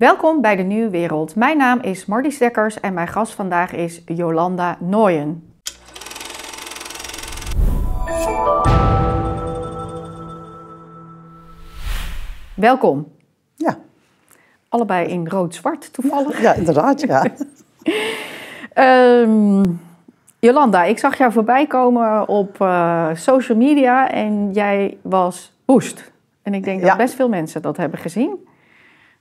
Welkom bij de Nieuwe Wereld. Mijn naam is Mardi Stekkers en mijn gast vandaag is Jolanda Nooyen. Welkom. Ja. Allebei in rood-zwart toevallig. Ja, inderdaad, ja. Ehm, Jolanda, ik zag jou voorbij komen op eh, social media en jij was woest. En ik denk dat best veel mensen dat hebben gezien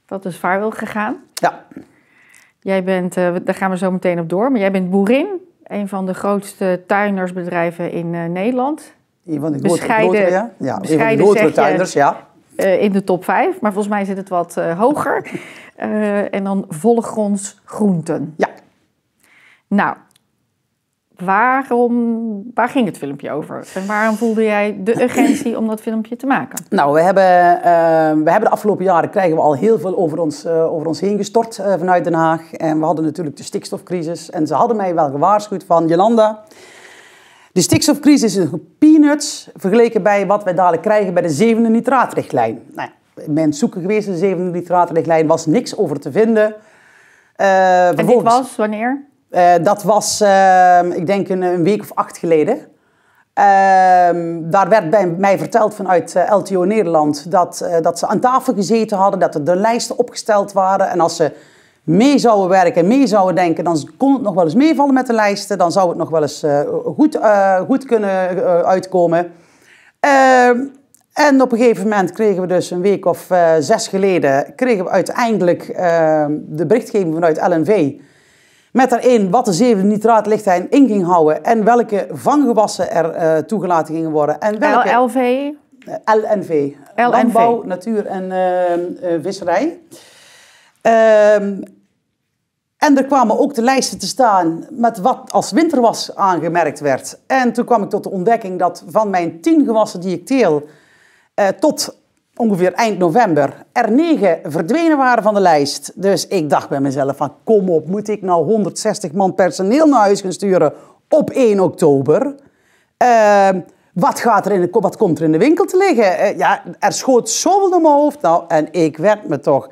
dat is dus vaarwel gegaan. Ja. Jij bent, eh, daar gaan we zo meteen op door, maar jij bent boerin. Een van de grootste tuinersbedrijven in eh, Nederland. Een van de bescheiden, ja. ja een van de je, ja. Eh, in de top 5, maar volgens mij zit het wat hoger. en dan vollegronds groenten. Ja. Nou, Waarom, waar ging het filmpje over? En waarom voelde jij de urgentie om dat filmpje te maken? Nou, we hebben, eh, we hebben de afgelopen jaren krijgen we al heel veel over ons, eh, over ons heen gestort eh, vanuit Den Haag. En we hadden natuurlijk de stikstofcrisis. En ze hadden mij wel gewaarschuwd van, Jolanda, de stikstofcrisis is een peanuts vergeleken bij wat wij dadelijk krijgen bij de zevende nitraatrichtlijn. Nou, ik ben zoeken geweest, de zevende nitraatrichtlijn was niks over te vinden. en dit was wanneer? Eh, dat was, ehm, ik denk, een, een, week of acht geleden. Ehm, daar werd bij mij verteld vanuit eh, LTO Nederland dat, eh, dat ze aan tafel gezeten hadden, dat er de lijsten opgesteld waren. En als ze mee zouden werken en mee zouden denken, dan kon het nog wel eens meevallen met de lijsten. Dan zou het nog wel eens goed, goed kunnen uitkomen. Ehm, en op een gegeven moment kregen we dus een week of zes geleden, kregen we uiteindelijk de berichtgeving vanuit LNV met daarin wat de zeven nitraatlichtlijn in ging houden en welke vanggewassen er eh, toegelaten gingen worden. En welke... LLV? Eh, LNV. LNV. Landbouw, natuur en eh, visserij. Ehm, en er kwamen ook de lijsten te staan met wat als winterwas aangemerkt werd. En toen kwam ik tot de ontdekking dat van mijn tien gewassen die ik teel, tot ongeveer eind november er negen verdwenen waren van de lijst. Dus ik dacht bij mezelf van kom op, moet ik nou 160 man personeel naar huis gaan sturen op 1 oktober? Ehm, wat, gaat er in de, wat komt er in de winkel te liggen? Eh, ja, er schoot zoveel door mijn hoofd. Nou, en ik werd me toch...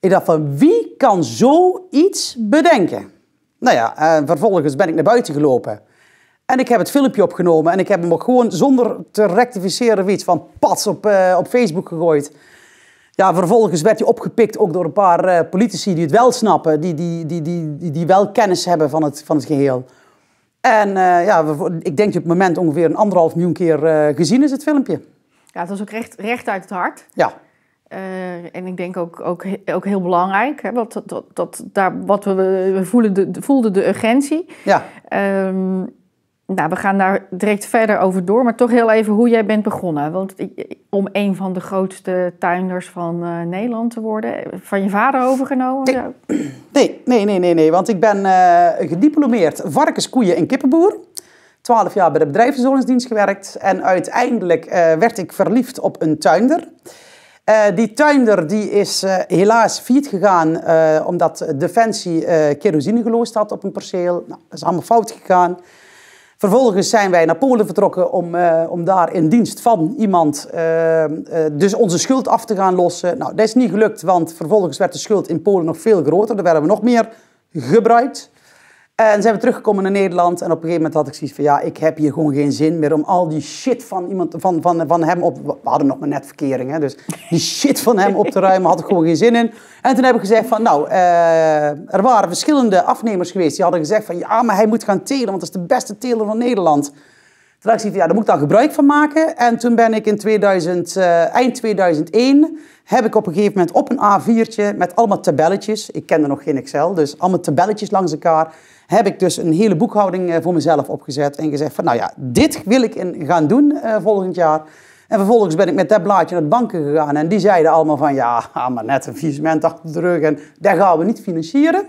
Ik dacht van wie kan zoiets bedenken? Nou ja, eh, vervolgens ben ik naar buiten gelopen. En ik heb het filmpje opgenomen en ik heb hem ook gewoon zonder te rectificeren iets van pats op, eh, op Facebook gegooid. Ja, vervolgens werd hij opgepikt ook door een paar eh, politici die het wel snappen, die, die, die, die, die, die, wel kennis hebben van het, van het geheel. En eh, ja, ik denk dat het moment ongeveer een anderhalf miljoen keer gezien is, het filmpje. Ja, het was ook recht, recht uit het hart. Ja. en ik denk ook, ook, ook heel belangrijk, hè, wat, dat, dat, daar, wat we, we de, voelden de urgentie. Ja. Ehm, nou, we gaan daar direct verder over door, maar toch heel even hoe jij bent begonnen. Want om een van de grootste tuinders van eh, Nederland te worden, van je vader overgenomen? Nee, nee, nee, nee, nee, want ik ben eh, gediplomeerd varkens, koeien en kippenboer. Twaalf jaar bij de bedrijfsverzorgingsdienst gewerkt en uiteindelijk eh, werd ik verliefd op een tuinder. die tuinder die is helaas failliet gegaan omdat Defensie kerosine geloosd had op een perceel. Nou, dat is allemaal fout gegaan. Vervolgens zijn wij naar Polen vertrokken om, eh, om daar in dienst van iemand eh, eh, dus onze schuld af te gaan lossen. Nou, dat is niet gelukt, want vervolgens werd de schuld in Polen nog veel groter. Daar werden we nog meer gebruikt. En zijn we teruggekomen naar Nederland. En op een gegeven moment had ik zoiets van: ja, ik heb hier gewoon geen zin meer om al die shit van, iemand, van, van, van hem op. We hadden nog maar net verkering, hè? Dus die shit van hem op te ruimen had ik gewoon geen zin in. En toen heb ik gezegd: van nou, eh, er waren verschillende afnemers geweest die hadden gezegd: van ja, maar hij moet gaan telen, want dat is de beste teler van Nederland. Toen dacht ik: van, ja, daar moet ik dan gebruik van maken. En toen ben ik in 2000, eh, eind 2001 heb ik op een gegeven moment op een A4'tje met allemaal tabelletjes. Ik kende nog geen Excel, dus allemaal tabelletjes langs elkaar heb ik dus een hele boekhouding eh, voor mezelf opgezet en gezegd van nou ja, dit wil ik gaan doen eh, volgend jaar. En vervolgens ben ik met dat blaadje naar de banken gegaan en die zeiden allemaal van ja, ah, maar net een faillissement achter de rug en dat gaan we niet financieren.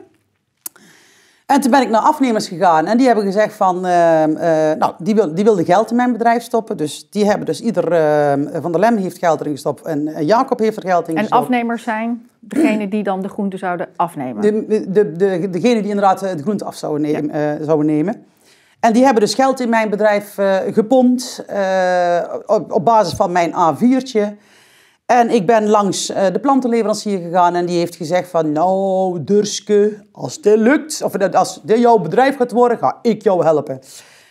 En toen ben ik naar afnemers gegaan en die hebben gezegd van, ehm, eh, nou, die, wil, die wilde geld in mijn bedrijf stoppen. Dus die hebben dus ieder, ehm, Van der Lem heeft geld erin gestopt en Jacob heeft er geld in gestopt. En afnemers zijn degene die dan de groente zouden afnemen? De, de, de, degene die inderdaad eh, de groente af zouden nemen, ja. Eh, zouden nemen. En die hebben dus geld in mijn bedrijf gepompt op, op basis van mijn A4'tje. En ik ben langs eh, de plantenleverancier gegaan en die heeft gezegd van... Nou, Durske, als dit lukt, of eh, als dit jouw bedrijf gaat worden, ga ik jou helpen.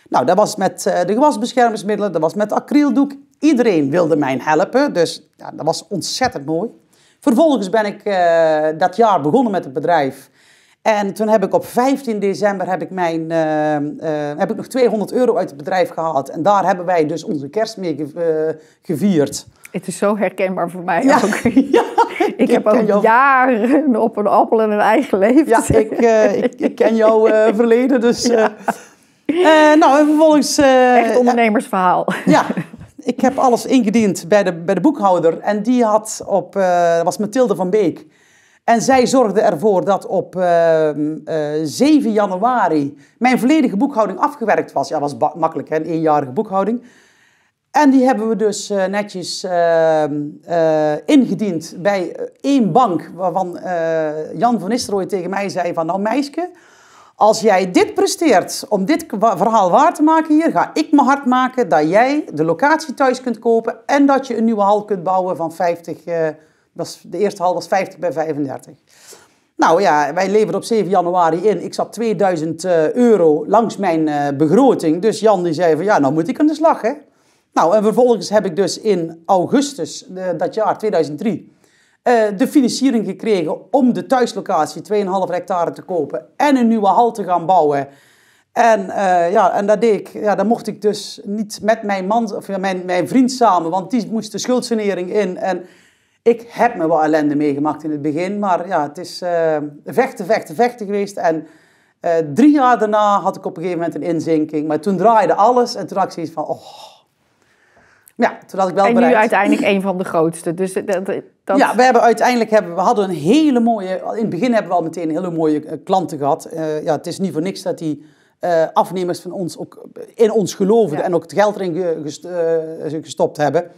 Nou, dat was met eh, de gewasbeschermingsmiddelen, dat was met acryldoek. Iedereen wilde mij helpen, dus ja, dat was ontzettend mooi. Vervolgens ben ik dat jaar begonnen met het bedrijf. En toen heb ik op 15 december heb ik mijn, heb ik nog 200 euro uit het bedrijf gehaald. En daar hebben wij dus onze kerst mee gevierd. Het is zo herkenbaar voor mij ook. Ja, ik, heb ook jaren op een appel en een ei geleefd. Ja, ik, eh, ik, ken jouw eh, verleden, dus... Eh, nou, Echt ondernemersverhaal. ja, ik heb alles ingediend bij de, bij de boekhouder. En die had op... dat was Mathilde van Beek. En zij zorgde ervoor dat op 7 januari... mijn volledige boekhouding afgewerkt was. Ja, dat was makkelijk, hè, een eenjarige boekhouding... En die hebben we dus eh, netjes ehm, eh, ingediend bij eh, één bank. Waarvan Jan van Nistelrooy tegen mij zei van... Nou meisje, als jij dit presteert om dit verhaal waar te maken hier... ga ik me hard maken dat jij de locatie thuis kunt kopen... en dat je een nieuwe hal kunt bouwen van 50... de eerste hal was 50 bij 35. Nou ja, wij leveren op 7 januari in. Ik zat 2000 euro langs mijn begroting. Dus Jan die zei van... Ja, nou moet ik aan de slag hè. Nou, en vervolgens heb ik dus in augustus eh, dat jaar 2003 eh, de financiering gekregen om de thuislocatie 2,5 hectare te kopen en een nieuwe hal te gaan bouwen. En, eh, ja, en dat deed ik, ja, dan mocht ik dus niet met mijn, man, of mijn, mijn vriend samen, want die moest de schuldsanering in. En ik heb me wel ellende meegemaakt in het begin, maar ja, het is vechten, vechten, vechten geweest. En drie jaar daarna had ik op een gegeven moment een inzinking, maar toen draaide alles en toen had ik zoiets van, oh, ja, totdat ik wel en nu uiteindelijk een van de grootste. Dus dat, dat... Ja, we hebben uiteindelijk hebben, we hadden een hele mooie... In het begin hebben we al meteen hele mooie eh, klanten gehad. Eh, ja, het is niet voor niks dat die eh, afnemers van ons ook in ons geloofden en ook het geld erin gestopt hebben.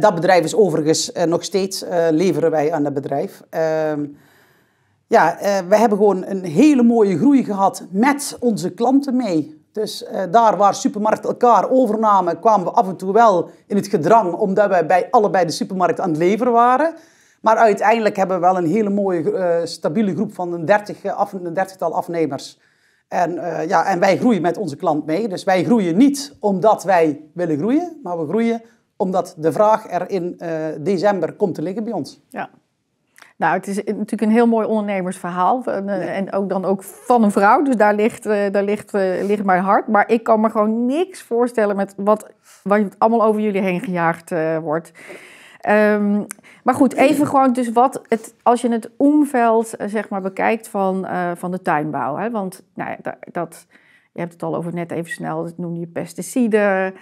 dat bedrijf is overigens nog steeds... leveren wij aan dat bedrijf. Ehm, ja, we hebben gewoon een hele mooie groei gehad met onze klanten mee... Dus eh, daar waar supermarkten elkaar overnamen, kwamen we af en toe wel in het gedrang, omdat wij bij allebei de supermarkt aan het leveren waren. Maar uiteindelijk hebben we wel een hele mooie, eh, stabiele groep van een, dertig, eh, een dertigtal afnemers. En, ja, en wij groeien met onze klant mee. Dus wij groeien niet omdat wij willen groeien, maar we groeien omdat de vraag er in december komt te liggen bij ons. Ja, nou, het is natuurlijk een heel mooi ondernemersverhaal. En, eh, en ook dan ook van een vrouw. Dus daar, ligt, eh, daar ligt, eh, ligt mijn hart. Maar ik kan me gewoon niks voorstellen met wat, wat allemaal over jullie heen gejaagd wordt. Ehm, maar goed, even gewoon dus wat het, als je het omveld zeg maar bekijkt van, van de tuinbouw. Hè? Want nou ja, dat, je hebt het al over net even snel, noem je pesticiden.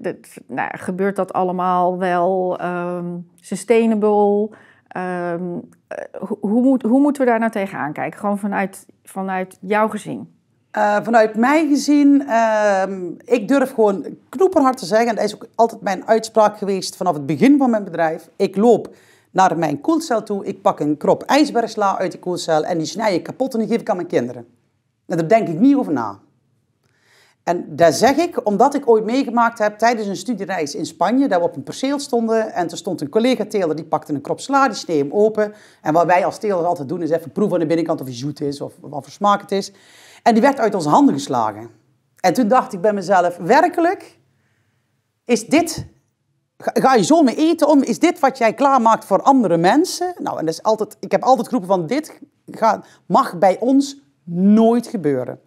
dat, nou, gebeurt dat allemaal wel um, sustainable? Ehm, eh, hoe, moet, hoe moeten we daar nou tegenaan kijken? Gewoon vanuit, vanuit jouw gezien eh, vanuit mijn gezien, ehm, ik durf gewoon knoeperhard te zeggen, en dat is ook altijd mijn uitspraak geweest vanaf het begin van mijn bedrijf. Ik loop naar mijn koelcel toe, ik pak een krop ijsbergsla uit die koelcel en die snij ik kapot en die geef ik aan mijn kinderen. daar denk ik niet over na. En daar zeg ik, omdat ik ooit meegemaakt heb tijdens een studiereis in Spanje, dat we op een perceel stonden en er stond een collega teler die pakte een krop sla, die open. En wat wij als teler altijd doen is even proeven aan de binnenkant of hij zoet is of wat voor smaak het is. En die werd uit onze handen geslagen. En toen dacht ik bij mezelf, werkelijk, is dit, ga je zo mee eten om, is dit wat jij klaarmaakt voor andere mensen? Nou, en dat is altijd, ik heb altijd groepen van dit mag bij ons nooit gebeuren.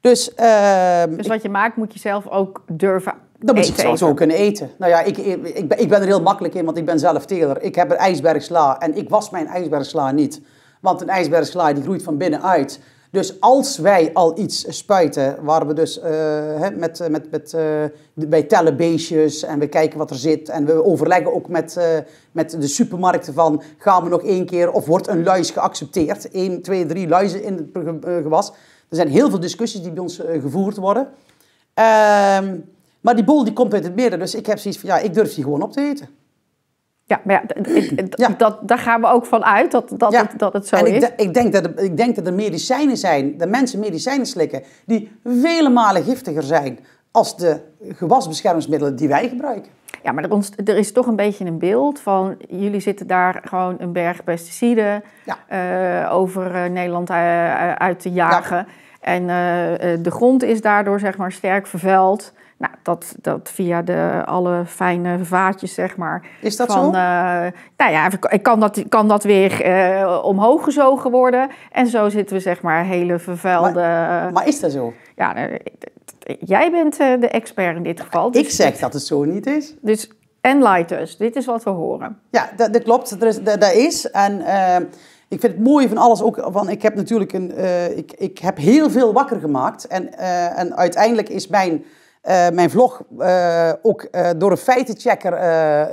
Dus, ehm, dus wat je maakt moet je zelf ook durven Dat moet je het zelf zo kunnen eten. Nou ja, ik, ik, ben, er heel makkelijk in, want ik ben zelf teler. Ik heb een ijsbergsla en ik was mijn ijsbergsla niet. Want een ijsbergsla die groeit van binnenuit. Dus als wij al iets spuiten, waar we dus uh, met, met, met, eh, tellen beestjes en we kijken wat er zit. En we overleggen ook met, met de supermarkten van, gaan we nog één keer of wordt een luis geaccepteerd? Eén, twee, drie luizen in het gewas. Er zijn heel veel discussies die bij ons eh, gevoerd worden. Ehm, maar die bol die komt uit het midden. Dus ik heb zoiets van, ja, ik durf die gewoon op te eten. Ja, maar ja, Dat, daar gaan we ook van uit dat, dat, het, dat het zo en is. Ik, ik, denk dat, ik denk dat er medicijnen zijn, dat mensen medicijnen slikken... die vele malen giftiger zijn als de gewasbeschermingsmiddelen die wij gebruiken. Ja, maar er, er, is toch een beetje een beeld van jullie zitten daar gewoon een berg pesticiden eh, over eh, Nederland eh, uit te jagen. En de grond is daardoor zeg maar sterk vervuild. Nou, dat, dat via de, alle fijne vaatjes, zeg maar. Is dat van, zo? Eh, nou ja, kan dat, kan dat weer uh, omhoog gezogen worden. En zo zitten we, zeg maar, hele vervuilde... Maar, is dat zo? Ja, nou, eh, jij bent de expert in dit geval. Dus ik zeg dat het zo niet is. Dus light dus. Dit is wat we horen. Ja, dat, dat klopt. Er is, dat, is. En ik vind het mooie van alles ook... Van, ik heb natuurlijk een... ik, ik heb heel veel wakker gemaakt. En, en uiteindelijk is mijn eh, mijn vlog eh, ook eh, door een feitenchecker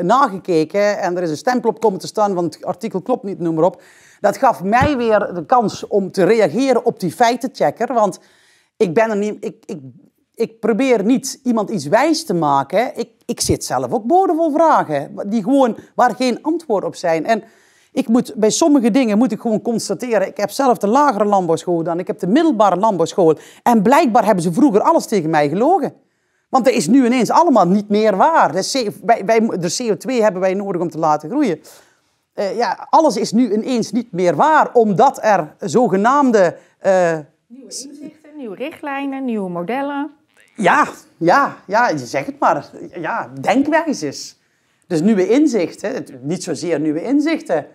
nagekeken. En er is een stempel op komen te staan, want het artikel klopt niet, noem maar op. Dat gaf mij weer de kans om te reageren op die feitenchecker. Want ik, ben er niet, ik, ik, ik probeer niet iemand iets wijs te maken. Ik, ik zit zelf ook boordevol vragen, die gewoon, waar geen antwoord op zijn. En ik moet, bij sommige dingen moet ik gewoon constateren. Ik heb zelf de lagere landbouwschool dan, ik heb de middelbare landbouwschool. En blijkbaar hebben ze vroeger alles tegen mij gelogen. Want er is nu ineens allemaal niet meer waar. De, wij, de CO2 hebben wij nodig om te laten groeien. Eh, ja, alles is nu ineens niet meer waar, omdat er zogenaamde... Eh, nieuwe inzichten, nieuwe richtlijnen, nieuwe modellen. Ja, ja, ja, je zegt het maar. Ja, denkwijzes. Dus nieuwe inzichten, niet zozeer nieuwe inzichten.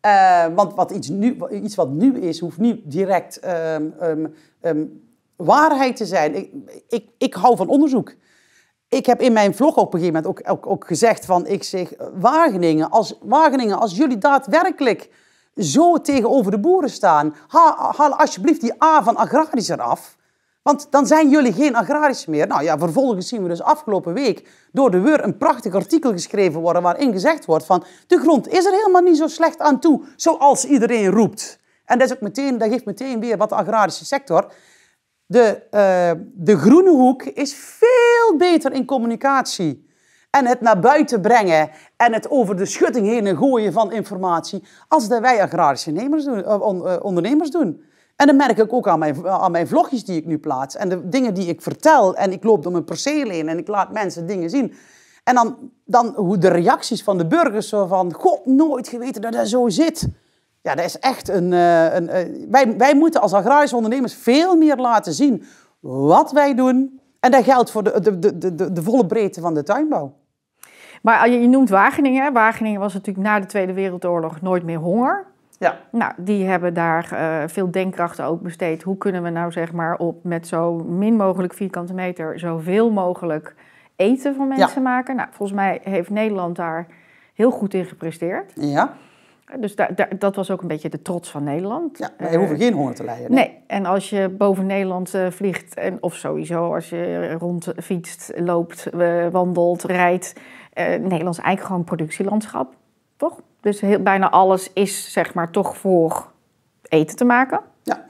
Eh, want wat iets, nieuw, iets wat nieuw is, hoeft niet direct ehm, ehm, ehm, waarheid te zijn. Ik, ik, ik hou van onderzoek. Ik heb in mijn vlog op een gegeven moment ook, ook, gezegd van... Ik zeg, Wageningen als, Wageningen, als jullie daadwerkelijk zo tegenover de boeren staan... haal, alsjeblieft die A van agrarisch eraf... Want dan zijn jullie geen agrarisch meer. Nou ja, vervolgens zien we dus afgelopen week door de Weur een prachtig artikel geschreven worden waarin gezegd wordt van de grond is er helemaal niet zo slecht aan toe zoals iedereen roept. En dat, is ook meteen, dat geeft meteen weer wat de agrarische sector de, eh, de groene hoek is veel beter in communicatie. En het naar buiten brengen en het over de schutting heen gooien van informatie. als dat wij agrarische doen, eh, on, eh, ondernemers doen. En dat merk ik ook aan mijn, aan mijn vlogjes die ik nu plaats. En de dingen die ik vertel. En ik loop door mijn perceel heen en ik laat mensen dingen zien. En dan, dan hoe de reacties van de burgers zo van... God, nooit geweten dat dat zo zit. Ja, dat is echt een. Eh, eh, wij, wij moeten als agrarische ondernemers veel meer laten zien wat wij doen. En dat geldt voor de, de, de, de, de volle breedte van de tuinbouw. Maar eh, je noemt Wageningen. Wageningen was natuurlijk na de Tweede Wereldoorlog nooit meer honger. Ja. Nou, die hebben daar veel denkkrachten ook besteed. Hoe kunnen we nou zeg maar op met zo min mogelijk vierkante meter zoveel mogelijk eten van mensen maken? Nou, volgens mij heeft Nederland daar heel goed in gepresteerd. Ja. Dus dat was ook een beetje de trots van Nederland. Ja, je hoeven eh, geen honger te lijden. Nee. en als je boven Nederland eh, vliegt, en, of sowieso als je rond fietst, loopt, eh, wandelt, rijdt. Eh, Nederland is eigenlijk gewoon productielandschap, toch? Dus heel, bijna alles is zeg maar toch voor eten te maken. Ja.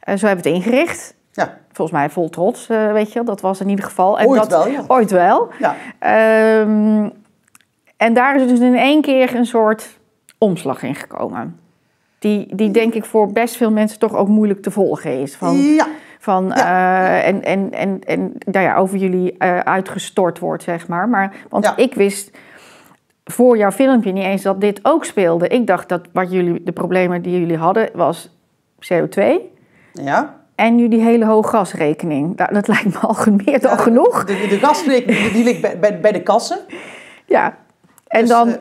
En zo hebben we het ingericht. Ja. Volgens mij vol trots, weet je Dat was in ieder geval. En ooit dat, wel, Ooit wel. Ja. Ehm, en daar is dus in één keer een soort omslag in gekomen. Die, die denk ik voor best veel mensen toch ook moeilijk te volgen is. Van, ja. Van, eh, en, en, en, en nou ja, over jullie eh, uitgestort wordt, zeg maar. maar want ik wist voor jouw filmpje niet eens dat dit ook speelde. Ik dacht dat wat jullie, de problemen die jullie hadden was CO2. Ja. En nu die hele hoge gasrekening. Nou, dat, lijkt me al meer dan genoeg. De, gasrekening die ligt bij, bij, bij de kassen. Ja, en dus, dan, uh,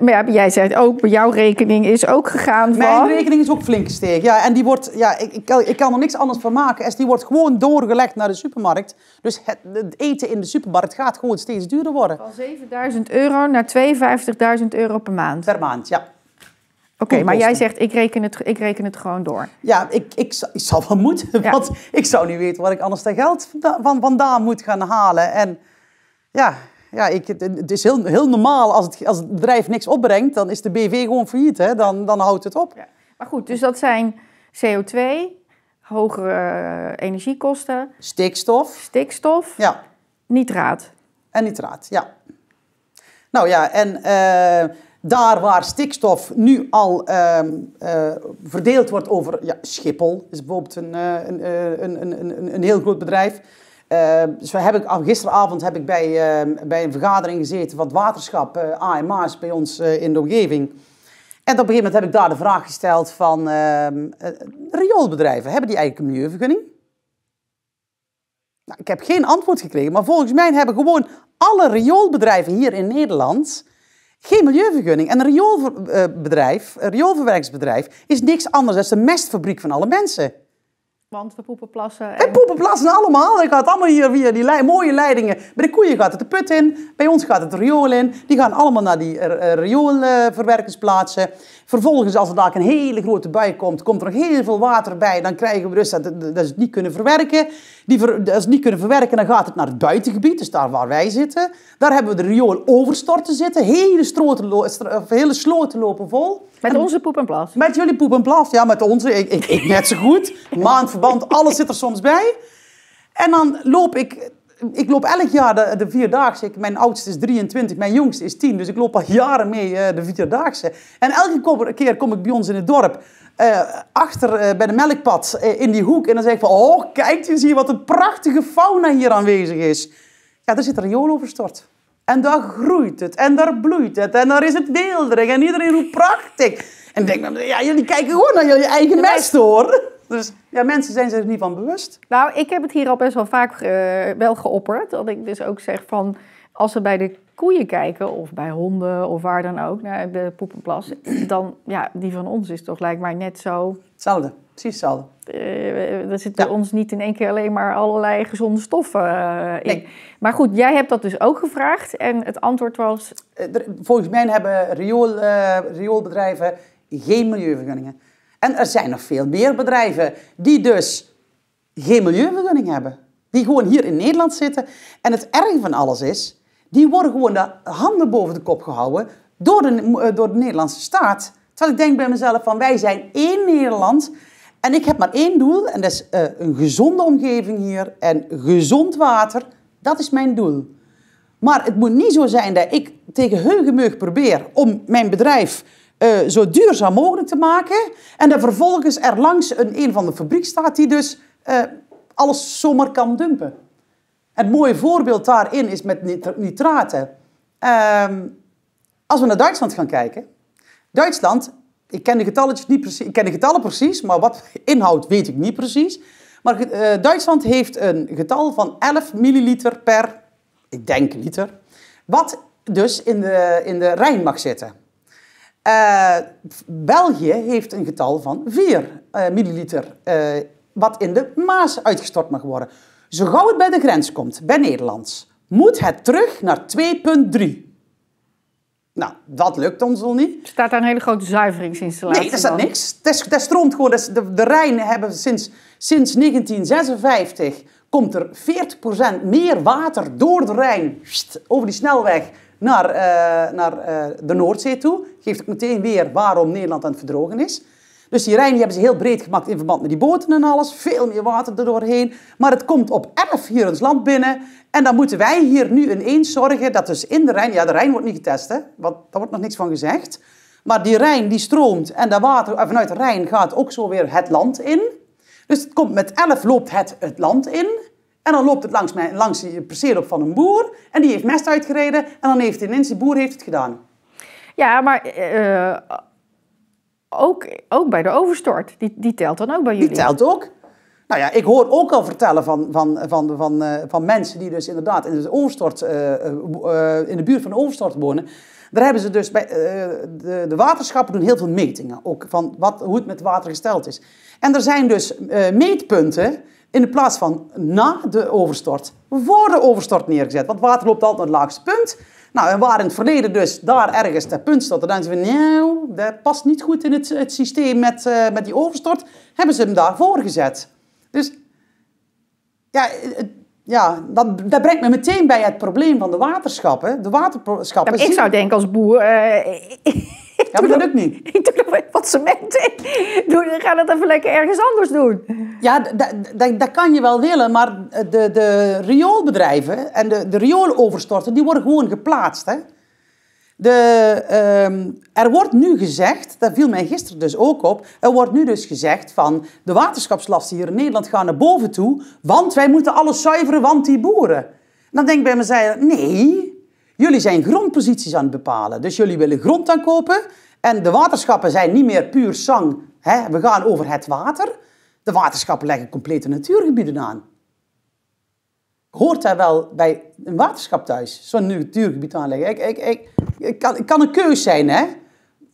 maar ja, jij zegt ook, bij jouw rekening is ook gegaan Mijn rekening is ook flink gestegen, ja. En die wordt, ja, ik, ik, ik kan er niks anders van maken. die wordt gewoon doorgelegd naar de supermarkt. Dus het, eten in de supermarkt gaat gewoon steeds duurder worden. Van 7000 euro naar 52.000 euro per maand. Per maand, ja. Oké, maar jij zegt, ik reken, het, ik reken het gewoon door. Ja, ik, ik, ik zal wel moeten, want ik zou niet weten waar ik anders dat geld vandaan moet gaan halen. En ja, ja ik, het is heel, heel normaal, als het, als het bedrijf niks opbrengt, dan is de BV gewoon failliet. Hè? Dan, dan houdt het op. Ja. Maar goed, dus dat zijn CO2, hogere eh, energiekosten. Stikstof. Stikstof. Ja. Nitraat. En nitraat, ja. Nou ja, en eh, daar waar stikstof nu al ehm, eh, verdeeld wordt over... Ja, Schiphol is bijvoorbeeld een, een, een, een, een heel groot bedrijf Ehm, dus heb ik, oh, gisteravond heb ik bij, ehm, bij een vergadering gezeten van het waterschap uh, eh, AMA's bij ons eh, in de omgeving. En op een gegeven moment heb ik daar de vraag gesteld van ehm, eh, rioolbedrijven, hebben die eigenlijk een milieuvergunning? Nou, ik heb geen antwoord gekregen, maar volgens mij hebben gewoon alle rioolbedrijven hier in Nederland geen milieuvergunning. En een rioolbedrijf, een rioolverwerkingsbedrijf, is niks anders dan de mestfabriek van alle mensen. Want we poepen plassen. En... poepen plassen allemaal. Ik had allemaal hier via die mooie leidingen. Bij de koeien gaat het de put in. Bij ons gaat het de riool in. Die gaan allemaal naar die eh, eh, rioolverwerkingsplaatsen. Vervolgens, als er daar een hele grote bui komt, komt er nog heel veel water bij. Dan krijgen we dus dat, dat ze het niet kunnen verwerken. Die ver, als niet kunnen verwerken, dan gaat het naar het buitengebied, dus daar waar wij zitten. Daar hebben we de riool overstorten zitten, hele, stroten, hele sloten lopen vol. Met onze poep en plas. Met jullie poep en plas, ja, met onze. Ik, ik, ik net zo goed. Maandverband, alles zit er soms bij. En dan loop ik ik loop elk jaar de, de Vierdaagse. mijn oudste is 23, mijn jongste is 10. Dus ik loop al jaren mee eh, de Vierdaagse. En elke keer kom ik bij ons in het dorp. Eh, achter eh, bij de melkpad in die hoek. En dan zeg ik van, oh, kijk eens hier wat een prachtige fauna hier aanwezig is. Ja, daar zit een jon overstort. En daar groeit het. En daar bloeit het. En daar is het weelderig. En iedereen roept prachtig. En denk dan, ja, jullie kijken gewoon naar jullie eigen mest hoor. Dus ja, mensen zijn zich er niet van bewust. Nou, ik heb het hier al best wel vaak eh, wel geopperd. Dat ik dus ook zeg van, als ze bij de koeien kijken, of bij honden, of waar dan ook, naar nou, de poepenplas, dan, ja, die van ons is toch lijkt mij net zo... Hetzelfde, precies hetzelfde. Eh, er zitten bij ons niet in één keer alleen maar allerlei gezonde stoffen eh, in. Maar goed, jij hebt dat dus ook gevraagd en het antwoord was... Volgens mij hebben riool, rioolbedrijven geen milieuvergunningen. En er zijn nog veel meer bedrijven die dus geen milieuvergunning hebben. Die gewoon hier in Nederland zitten. En het erg van alles is, die worden gewoon de handen boven de kop gehouden door de, eh, door de Nederlandse staat. Terwijl ik denk bij mezelf van wij zijn één Nederland en ik heb maar één doel en dat is eh, een gezonde omgeving hier en gezond water. Dat is mijn doel. Maar het moet niet zo zijn dat ik tegen hun heugenmeug probeer om mijn bedrijf eh, zo duurzaam mogelijk te maken. En dan vervolgens er langs een, een van de fabriek staat die dus eh, alles zomaar kan dumpen. Het mooie voorbeeld daarin is met nitraten. Ehm, als we naar Duitsland gaan kijken. Duitsland, ik ken, de getalletjes niet precies, ik ken de getallen precies, maar wat inhoud weet ik niet precies. Maar eh, Duitsland heeft een getal van 11 milliliter per, ik denk liter, wat dus in de, in de Rijn mag zitten. Eh, België heeft een getal van 4 eh, milliliter, eh, wat in de Maas uitgestort mag worden. Zo gauw het bij de grens komt, bij Nederland, moet het terug naar 2,3. Nou, dat lukt ons wel niet. Er staat daar een hele grote zuiveringsinstallatie Nee, dat staat niks. Dat stroomt gewoon. Dus de, de Rijn hebben sinds, sinds 1956 komt er 40% meer water door de Rijn over die snelweg naar, eh, naar eh, de Noordzee toe. Geeft ook meteen weer waarom Nederland aan het verdrogen is. Dus die Rijn die hebben ze heel breed gemaakt in verband met die boten en alles. Veel meer water erdoorheen. Maar het komt op 11 hier ons land binnen. En dan moeten wij hier nu ineens zorgen dat dus in de Rijn... Ja, de Rijn wordt niet getest, hè. Want daar wordt nog niks van gezegd. Maar die Rijn die stroomt en dat water eh, vanuit de Rijn gaat ook zo weer het land in. Dus het komt met elf loopt het het land in. En dan loopt het langs, mijn, langs die op van een boer. En die heeft mest uitgereden. En dan heeft ineens die boer heeft het gedaan. Ja, maar eh, ook, ook bij de overstort. Die, die telt dan ook bij jullie? Die telt ook. Nou ja, ik hoor ook al vertellen van, van, van, van, eh, van mensen die dus inderdaad in de, overstort, eh, in de buurt van de overstort wonen. Daar hebben ze dus bij, de, de, waterschappen doen heel veel metingen. Ook van wat, hoe het met water gesteld is. En er zijn dus meetpunten in de plaats van na de overstort, voor de overstort neergezet. Want water loopt altijd naar het laagste punt. Nou, en waar in het verleden dus daar ergens ter punt stond, dan denken ze van, nou, dat past niet goed in het, het systeem met, eh, met die overstort, hebben ze hem daarvoor gezet. Dus, ja, eh, eh, ja dat, dat brengt me meteen bij het probleem van de waterschappen. De waterschappen... Ja, ik zou denken als boer, ja, maar dat ook niet. Ik doe nog wat cement in. Doe, ga dat even lekker ergens anders doen. Ja, dat kan je wel willen, maar de, de rioolbedrijven en de, de riooloverstorten, die worden gewoon geplaatst. Hè? De, ehm, er wordt nu gezegd, dat viel mij gisteren dus ook op, er wordt nu dus gezegd van de waterschapslasten hier in Nederland gaan naar boven toe, want wij moeten alles zuiveren, want die boeren. Dan denk ik bij mezelf, nee, jullie zijn grondposities aan het bepalen. Dus jullie willen grond aankopen, en de waterschappen zijn niet meer puur zang. Hè? We gaan over het water. De waterschappen leggen complete natuurgebieden aan. Hoort daar wel bij een waterschap thuis, zo'n natuurgebied aanleggen? Ik, ik, ik, ik kan, het kan een keus zijn, hè?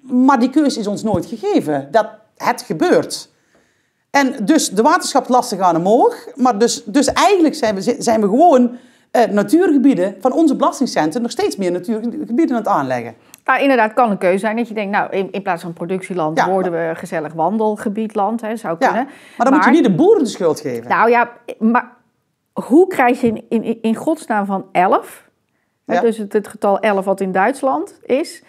maar die keus is ons nooit gegeven. Dat het gebeurt. En dus de waterschapslasten gaan omhoog. Maar dus, dus eigenlijk zijn we, zijn we gewoon eh, natuurgebieden van onze belastingcenten nog steeds meer natuurgebieden aan het aanleggen. Nou, inderdaad, kan een keuze zijn dat je denkt, nou, in, plaats van productieland worden we gezellig wandelgebiedland, hè, zou kunnen. maar dan maar, moet je niet de boeren de schuld geven. Nou ja, maar hoe krijg je in, in, in godsnaam van 11, dus het, het, getal 11 wat in Duitsland is,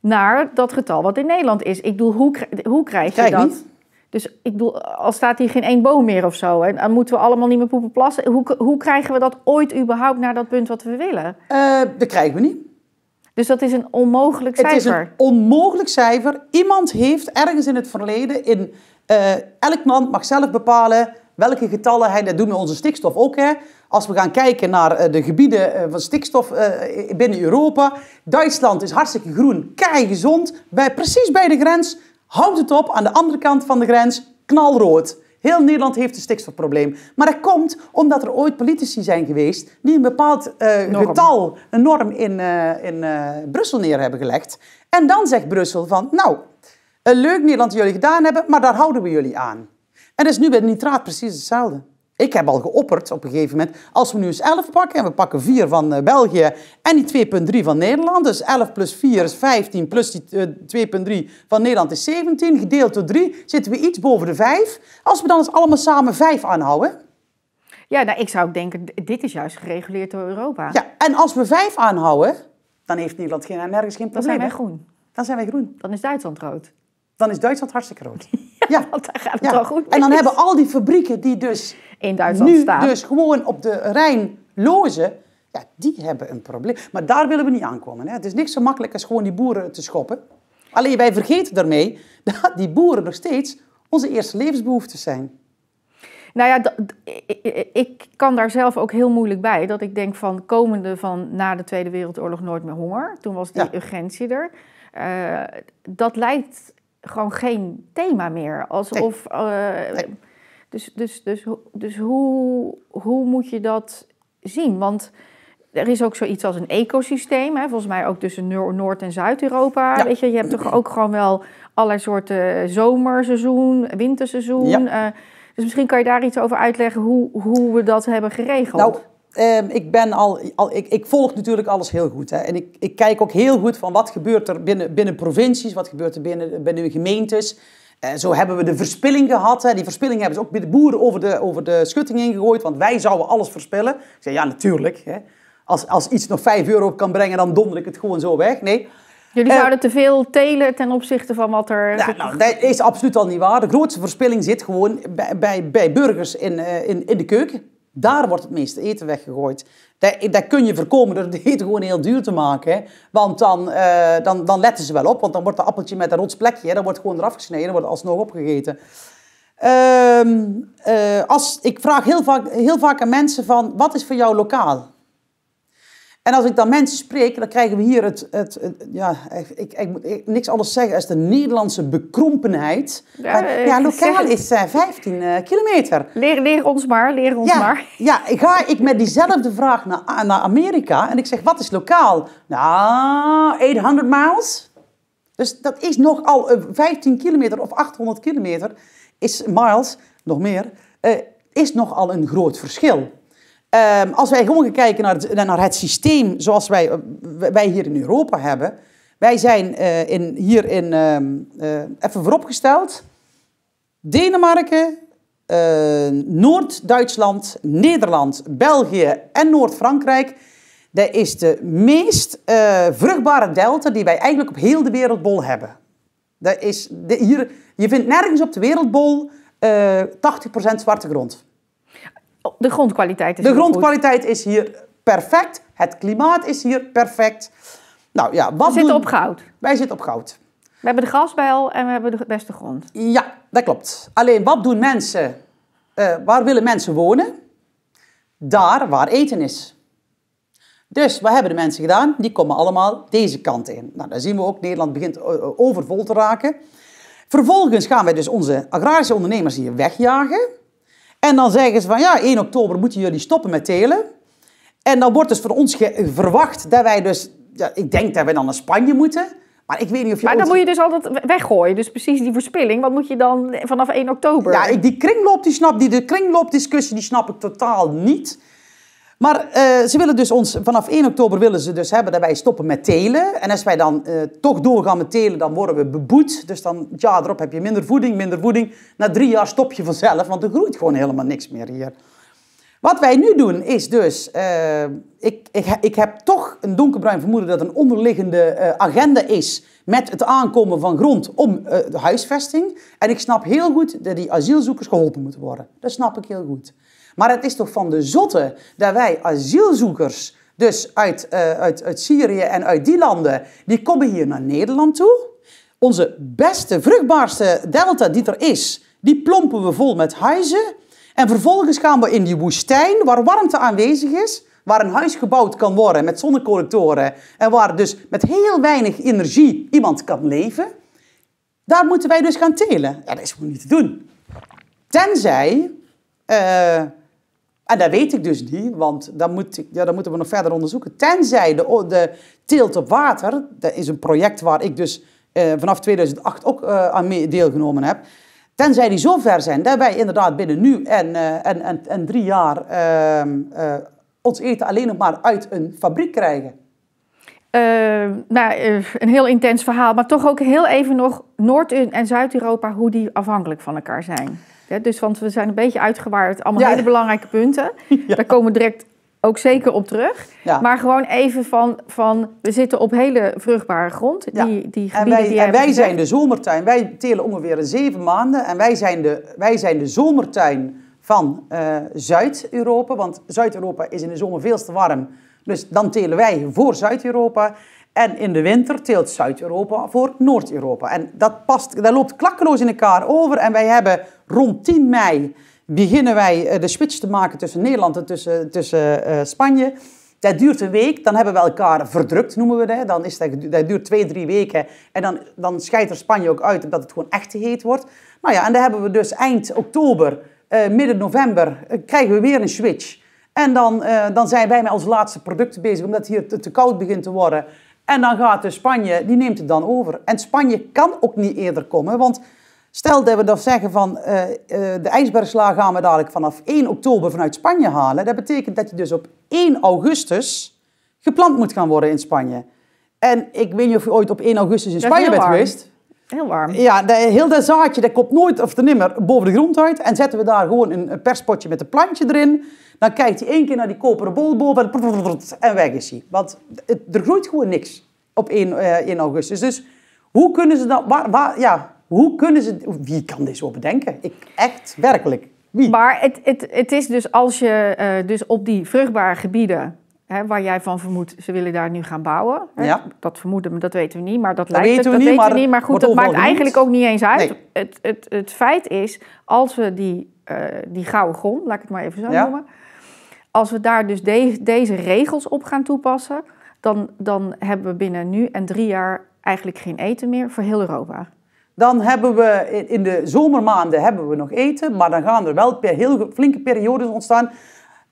naar dat getal wat in Nederland is? Ik bedoel, hoe, hoe krijg je dat? Niet. Dus ik bedoel, al staat hier geen één boom meer of zo, dan moeten we allemaal niet meer poepen plassen. Hoe, hoe krijgen we dat ooit überhaupt naar dat punt wat we willen? Uh, dat krijgen we niet. Dus dat is een onmogelijk cijfer. Het is een onmogelijk cijfer. Iemand heeft ergens in het verleden in eh, elk land mag zelf bepalen welke getallen hij, dat doen we onze stikstof ook. Hè. Als we gaan kijken naar eh, de gebieden eh, van stikstof binnen Europa. Duitsland is hartstikke groen, kei gezond. Bij, precies bij de grens houdt het op. Aan de andere kant van de grens knalrood. Heel Nederland heeft een stikstofprobleem. Maar dat komt omdat er ooit politici zijn geweest die een bepaald eh, getal, een norm in, eh, in eh, Brussel neer hebben gelegd. En dan zegt Brussel van, nou, leuk Nederland dat jullie gedaan hebben, maar daar houden we jullie aan. En dat is nu bij de nitraat precies hetzelfde. Ik heb al geopperd op een gegeven moment, als we nu eens 11 pakken en we pakken 4 van eh, België en die 2,3 van Nederland, dus 11 plus 4 is 15 plus die 2,3 eh, van Nederland is 17, gedeeld door 3 zitten we iets boven de 5. Als we dan eens allemaal samen 5 aanhouden. Ja, nou, ik zou ook denken, dit is juist gereguleerd door Europa. Ja, en als we 5 aanhouden, dan heeft Nederland geen, nergens geen probleem. Dan zijn wij groen. Dan zijn wij groen. Dan is Duitsland rood. Dan is Duitsland hartstikke rood. Ja. Want daar gaat het wel goed En dan hebben al die fabrieken die dus in Duitsland nu staan. dus gewoon op de Rijn lozen, ja, die hebben een probleem. Maar daar willen we niet aankomen. Hè. Het is niks zo makkelijk als gewoon die boeren te schoppen. Alleen wij vergeten daarmee dat die boeren nog steeds onze eerste levensbehoeftes zijn. Nou ja, ik kan daar zelf ook heel moeilijk bij. Dat ik denk van komende van na de Tweede Wereldoorlog nooit meer honger. Toen was die urgentie er. Eh, dat lijkt gewoon geen thema meer. Alsof. Nee. Eh, dus, dus, dus, dus hoe, hoe moet je dat zien? Want er is ook zoiets als een ecosysteem. Hè? Volgens mij ook tussen Noord- en Zuid-Europa. Ja. Weet je, je hebt toch ook gewoon wel allerlei soorten zomerseizoen, winterseizoen. Ja. Eh. dus misschien kan je daar iets over uitleggen hoe, hoe we dat hebben geregeld. Nou, Ehm, ik ben al, al ik, ik, volg natuurlijk alles heel goed. Hè. En ik, ik kijk ook heel goed van wat gebeurt er binnen, binnen provincies, wat gebeurt er binnen, binnen gemeentes. Eh, zo hebben we de verspilling gehad. Hè. Die verspilling hebben ze ook bij de boeren over de, over de schutting ingegooid, want wij zouden alles verspillen. Ik zei, ja, natuurlijk. Hè. Als, als iets nog 5 euro kan brengen, dan donder ik het gewoon zo weg. Nee. Jullie eh, zouden te veel telen ten opzichte van wat er. Nou, dat is absoluut al niet waar. De grootste verspilling zit gewoon bij, bij, bij burgers in, eh, in, in de keuken. Daar wordt het meeste eten weggegooid. Daar, kun je voorkomen door het eten gewoon heel duur te maken. Want dan, eh, dan, dan letten ze wel op. Want dan wordt het appeltje met een rots plekje, dat wordt gewoon eraf gesneden. Dan wordt alsnog opgegeten. Ehm, eh, als, ik vraag heel vaak, heel vaak aan mensen van, wat is voor jou lokaal? En als ik dan mensen spreek, dan krijgen we hier het, het, ja, ik, ik moet niks anders zeggen als de Nederlandse bekrompenheid. Ja, eh, lokaal is 15 eh, eh, kilometer. Leer, leer, ons maar, leer ons ja, maar. Ja, ga ik met diezelfde vraag naar, naar Amerika en ik zeg, wat is lokaal? Nou, 800 miles. Dus dat is nogal 15 kilometer of 800 kilometer, is miles, nog meer, uh, is nogal een groot verschil. Ehm, als wij gewoon kijken naar het, naar het systeem zoals wij, wij hier in Europa hebben. Wij zijn eh, in, hier in, um, uh, even vooropgesteld, Denemarken, eh, Noord-Duitsland, Nederland, België en Noord-Frankrijk. Dat is de meest vruchtbare delta die wij eigenlijk op heel de wereldbol hebben. Dat is de, hier, je vindt nergens op de wereldbol 80% zwarte grond. Oh, de grondkwaliteit is De grondkwaliteit is hier perfect. Het klimaat is hier perfect. Nou ja, wat We zitten op goud. Wij zitten op goud. We hebben de gasbijl en we hebben de beste grond. Ja, dat klopt. Alleen wat doen mensen? Eh, waar willen mensen wonen? Daar waar eten is. Dus wat hebben de mensen gedaan? Die komen allemaal deze kant in. Nou, dan zien we ook, Nederland begint eh, eh, overvol te raken. Vervolgens gaan wij dus onze agrarische ondernemers hier wegjagen. En dan zeggen ze van ja, 1 oktober moeten jullie stoppen met telen. En dan wordt dus van ons verwacht dat wij dus, ja, ik denk dat wij dan naar Spanje moeten. Maar ik weet niet of je. Maar dan moet je dus altijd weggooien. Dus precies die verspilling. Wat moet je dan vanaf 1 oktober? Ja, die kringloop, die snap, die, de kringloopdiscussie, die snap ik totaal niet. Maar eh, ze willen dus ons, vanaf 1 oktober willen ze dus hebben dat wij stoppen met telen. En als wij dan uh, toch doorgaan met telen, dan worden we beboet. Dus dan ja erop heb je minder voeding, minder voeding. Na drie jaar stop je vanzelf, want er groeit gewoon helemaal niks meer hier. Wat wij nu doen is dus, eh, ik, ik, ik, heb toch een donkerbruin vermoeden dat een onderliggende agenda is met het aankomen van grond om de huisvesting. En ik snap heel goed dat die asielzoekers geholpen moeten worden. Dat snap ik heel goed. Maar het is toch van de zotte dat wij asielzoekers, dus uit, eh, uit, uit Syrië en uit die landen, die komen hier naar Nederland toe. Onze beste, vruchtbaarste delta die er is, die plompen we vol met huizen. En vervolgens gaan we in die woestijn waar warmte aanwezig is, waar een huis gebouwd kan worden met zonnecollectoren en waar dus met heel weinig energie iemand kan leven. Daar moeten wij dus gaan telen. Ja, dat is gewoon niet te doen. Tenzij eh, en ah, dat weet ik dus niet, want dan, moet ja, moeten we nog verder onderzoeken. Tenzij de, de teelt op water, dat is een project waar ik dus eh, vanaf 2008 ook eh, aan mee deelgenomen heb. Tenzij die zo ver zijn dat wij inderdaad binnen nu en, eh, en, en, drie jaar ehm, eh, ons eten alleen nog maar uit een fabriek krijgen. Eh, nou, een heel intens verhaal, maar toch ook heel even nog Noord- en Zuid-Europa, hoe die afhankelijk van elkaar zijn. Dus, want we zijn een beetje uitgewaard. Allemaal hele belangrijke punten. Daar komen we direct ook zeker op terug. Maar gewoon even van, van, we zitten op hele vruchtbare grond. Die, die en wij, die en wij zijn de zomertuin. Wij telen ongeveer zeven maanden. En wij zijn de, wij zijn de zomertuin van eh, Zuid-Europa. Want Zuid-Europa is in de zomer veel te warm. Dus dan telen wij voor Zuid-Europa. En in de winter teelt Zuid-Europa voor Noord-Europa. En dat, past, dat loopt klakkeloos in elkaar over. En wij hebben rond 10 mei beginnen wij eh, de switch te maken tussen Nederland en tussen, tussen eh, Spanje. Dat duurt een week, dan hebben we elkaar verdrukt, noemen we dat. Dan is dat, dat duurt twee, drie weken. En dan, dan scheidt er Spanje ook uit omdat het gewoon echt te heet wordt. Nou ja, en dan hebben we dus eind oktober, eh, midden november, krijgen we weer een switch. En dan, dan zijn wij met onze laatste producten bezig, omdat het hier te koud begint te worden. En dan gaat de Spanje, die neemt het dan over. En Spanje kan ook niet eerder komen, want stel dat we dan zeggen van eh, eh, de ijsbergsla gaan we dadelijk vanaf 1 oktober vanuit Spanje halen. Dat betekent dat je dus op 1 augustus gepland moet gaan worden in Spanje. En ik weet niet of je ooit op 1 augustus in Spanje bent geweest. Heel warm. Ja, heel dat zaadje dat komt nooit of te nimmer boven de grond uit. En zetten we daar gewoon een perspotje met een plantje erin. Dan kijkt hij één keer naar die koperen bol boven en weg is hij. Want het, er groeit gewoon niks op 1, uh, eh, augustus. Dus hoe kunnen ze dat... Waar, waar, ja, hoe kunnen ze... Wie kan dit zo bedenken? Ik, echt, werkelijk. Wie? Maar het, het, het is dus als je eh, dus op die vruchtbare gebieden Hè, waar jij van vermoedt, ze willen daar nu gaan bouwen. Hè? Ja. Dat vermoeden, maar dat weten we niet. Maar dat, lijkt het, we dat niet, weten we niet. Maar goed, dat maakt eigenlijk ook niet eens uit. Het, het, het feit is, als we die, eh, die gouden grond, laat ik het maar even zo noemen. Als we daar dus deze regels op gaan toepassen, dan, dan hebben we binnen nu en drie jaar eigenlijk geen eten meer voor heel Europa. Dan hebben we in de zomermaanden hebben we nog eten, maar dan gaan er wel per heel flinke periodes ontstaan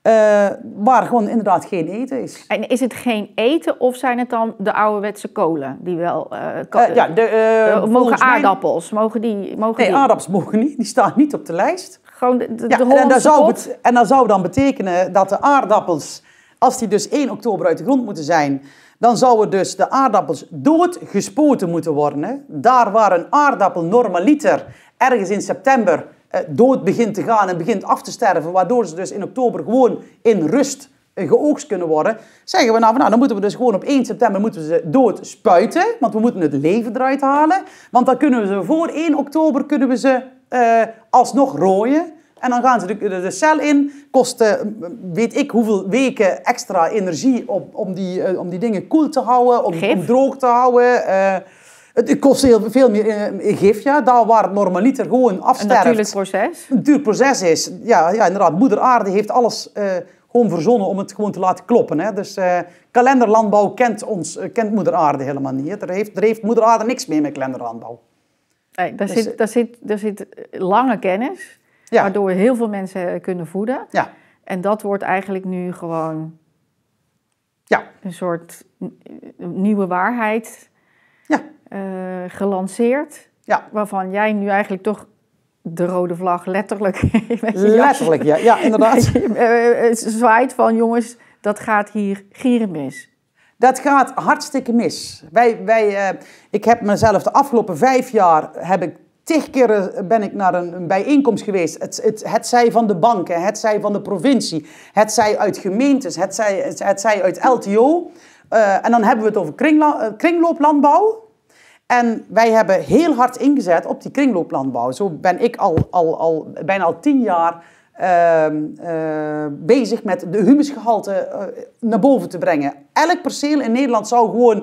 eh, waar gewoon inderdaad geen eten is. En is het geen eten of zijn het dan de ouderwetse kolen? Die wel. Uh, ja, de, mogen aardappels? Mogen die, mogen nee, die... aardappels mogen niet. Die staan niet op de lijst. Gewoon de, de, ja, en, dat zou, en zou dan betekenen dat de aardappels, als die dus 1 oktober uit de grond moeten zijn, dan zouden dus de aardappels doodgespoten moeten worden. Daar waar een aardappel normaliter ergens in september eh, dood begint te gaan en begint af te sterven, waardoor ze dus in oktober gewoon in rust eh, geoogst kunnen worden, zeggen we nou, nou, dan moeten we dus gewoon op 1 september moeten we ze dood spuiten, want we moeten het leven eruit halen, want dan kunnen we ze voor 1 oktober kunnen we ze eh, alsnog rooien. En dan gaan ze de, de, cel in, Kosten weet ik hoeveel weken extra energie op, om, die, om die dingen koel te houden, om, om droog te houden. Het kost heel veel meer eh, gif, ja. Daar waar het normaliter gewoon afsterft. Een natuurlijk proces. Een duur proces is. Ja, ja inderdaad. Moeder aarde heeft alles eh, gewoon verzonnen om het gewoon te laten kloppen. Hè. Dus eh, kalenderlandbouw kent, ons, kent moeder aarde helemaal niet. Er heeft, er heeft moeder aarde niks mee met kalenderlandbouw. Nee, daar, dus, zit, daar, zit, daar zit lange kennis, waardoor we heel veel mensen kunnen voeden. Ja. En dat wordt eigenlijk nu gewoon ja. een soort nieuwe waarheid eh, gelanceerd. Ja. Waarvan jij nu eigenlijk toch de rode vlag letterlijk. letterlijk, ja, ja inderdaad. Eh, eh, zwaait van jongens, dat gaat hier gieren mis. Dat gaat hartstikke mis. Wij, wij, ik heb mezelf de afgelopen vijf jaar heb ik tig keer ben ik naar een, bijeenkomst geweest. Het, het, het, zij van de banken, het zij van de provincie, het zij uit gemeentes, het zij, het, zij uit LTO. en dan hebben we het over kringlooplandbouw. En wij hebben heel hard ingezet op die kringlooplandbouw. Zo ben ik al, al, al bijna al tien jaar ehm, eh, bezig met de humusgehalte eh, naar boven te brengen. Elk perceel in Nederland zou gewoon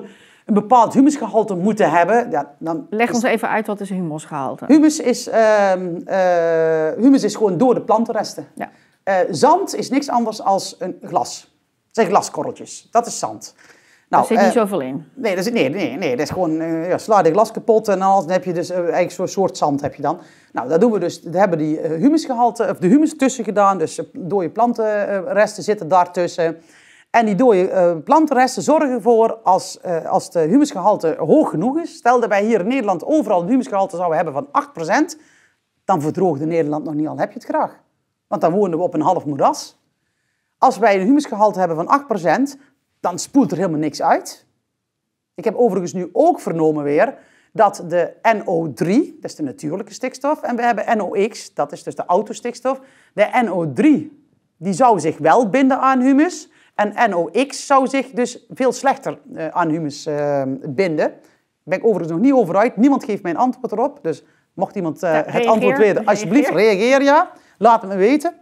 een bepaald humusgehalte moeten hebben. Ja, dan Leg ons even uit, wat is humusgehalte? Humus is, ehm, eh, humus is gewoon door de plantenresten. Ja. zand is niks anders dan een glas. Het zijn glaskorreltjes, dat is zand. Nou, er zit niet eh, zoveel in. Nee, dat is, nee, nee, nee, dat is gewoon, eh, ja, sla de glas kapot en alles. dan heb je dus eh, eigenlijk zo'n soort zand heb je dan. Nou, dat doen we dus, we hebben die humusgehalte, of de humus tussen gedaan, dus dode plantenresten zitten daartussen. En die dode plantenresten zorgen ervoor, als, als de humusgehalte hoog genoeg is, stel dat wij hier in Nederland overal een humusgehalte zouden hebben van 8%, dan verdroogde Nederland nog niet al, heb je het graag. Want dan wonen we op een half moeras. Als wij een humusgehalte hebben van 8%, dan spoelt er helemaal niks uit. Ik heb overigens nu ook vernomen weer dat de NO3, dat is de natuurlijke stikstof, en we hebben NOx, dat is dus de autostikstof. De NO3, die zou zich wel binden aan humus. En NOx zou zich dus veel slechter eh, aan humus eh, binden. Daar ben ik overigens nog niet over uit. Niemand geeft mij een antwoord erop. Dus mocht iemand eh, het antwoord weten, alsjeblieft, reageer ja. Laat het me weten.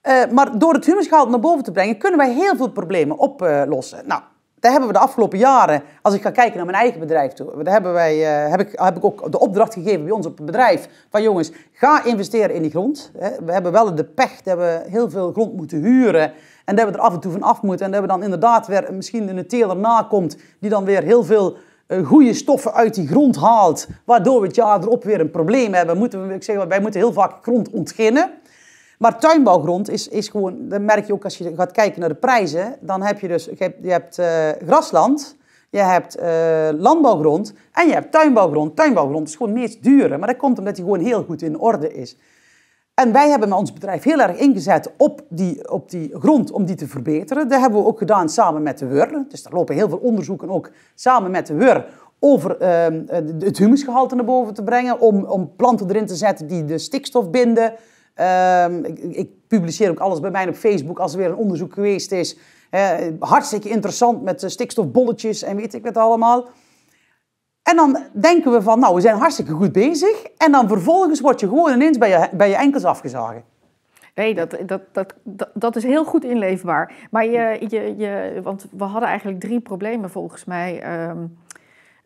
Eh, maar door het humusgehalte naar boven te brengen, kunnen wij heel veel problemen oplossen. nou, daar hebben we de afgelopen jaren, als ik ga kijken naar mijn eigen bedrijf toe, daar hebben wij, eh, heb, ik, heb ik ook de opdracht gegeven bij ons op het bedrijf. Van jongens, ga investeren in die grond. We hebben wel de pech dat we heel veel grond moeten huren. En dat we er af en toe van af moeten. En dat we dan inderdaad weer misschien een teler nakomt die dan weer heel veel eh, goede stoffen uit die grond haalt. Waardoor we het jaar erop weer een probleem hebben. Moeten we, ik zeg, wij moeten heel vaak grond ontginnen. Maar tuinbouwgrond is, is gewoon, Dan merk je ook als je gaat kijken naar de prijzen. Dan heb je dus, je hebt, eh, grasland, je hebt eh, landbouwgrond en je hebt tuinbouwgrond. Tuinbouwgrond is gewoon meest dure, maar dat komt omdat die gewoon heel goed in orde is. En wij hebben met ons bedrijf heel erg ingezet op die, op die grond om die te verbeteren. Dat hebben we ook gedaan samen met de WUR. Dus daar lopen heel veel onderzoeken ook samen met de WUR over ehm, het humusgehalte naar boven te brengen. Om, om planten erin te zetten die de stikstof binden. Ehm, ik, ik, publiceer ook alles bij mij op Facebook als er weer een onderzoek geweest is. hartstikke interessant met eh, stikstofbolletjes en weet ik wat allemaal. En dan denken we van, nou, we zijn hartstikke goed bezig. En dan vervolgens word je gewoon ineens bij je, bij je enkels afgezagen. Nee, dat, dat, dat, dat, is heel goed inleefbaar. Maar je, je, je, want we hadden eigenlijk drie problemen volgens mij ehm,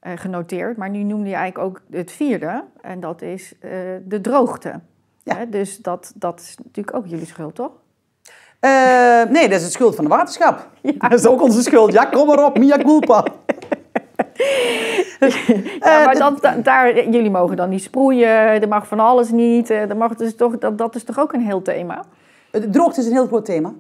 eh, genoteerd. Maar nu noemde je eigenlijk ook het vierde. En dat is eh, de droogte. Ja. Dus dat, dat is natuurlijk ook jullie schuld, toch? Eh, nee, dat is het schuld van de waterschap. Dat is ook onze schuld. Ja, kom maar op, mia culpa. ja, eh, maar dat, daar, jullie mogen dan niet sproeien, er mag van alles niet. Eh, er mag dus toch, dat, dat is toch ook een heel thema? Het droogte is een heel groot thema.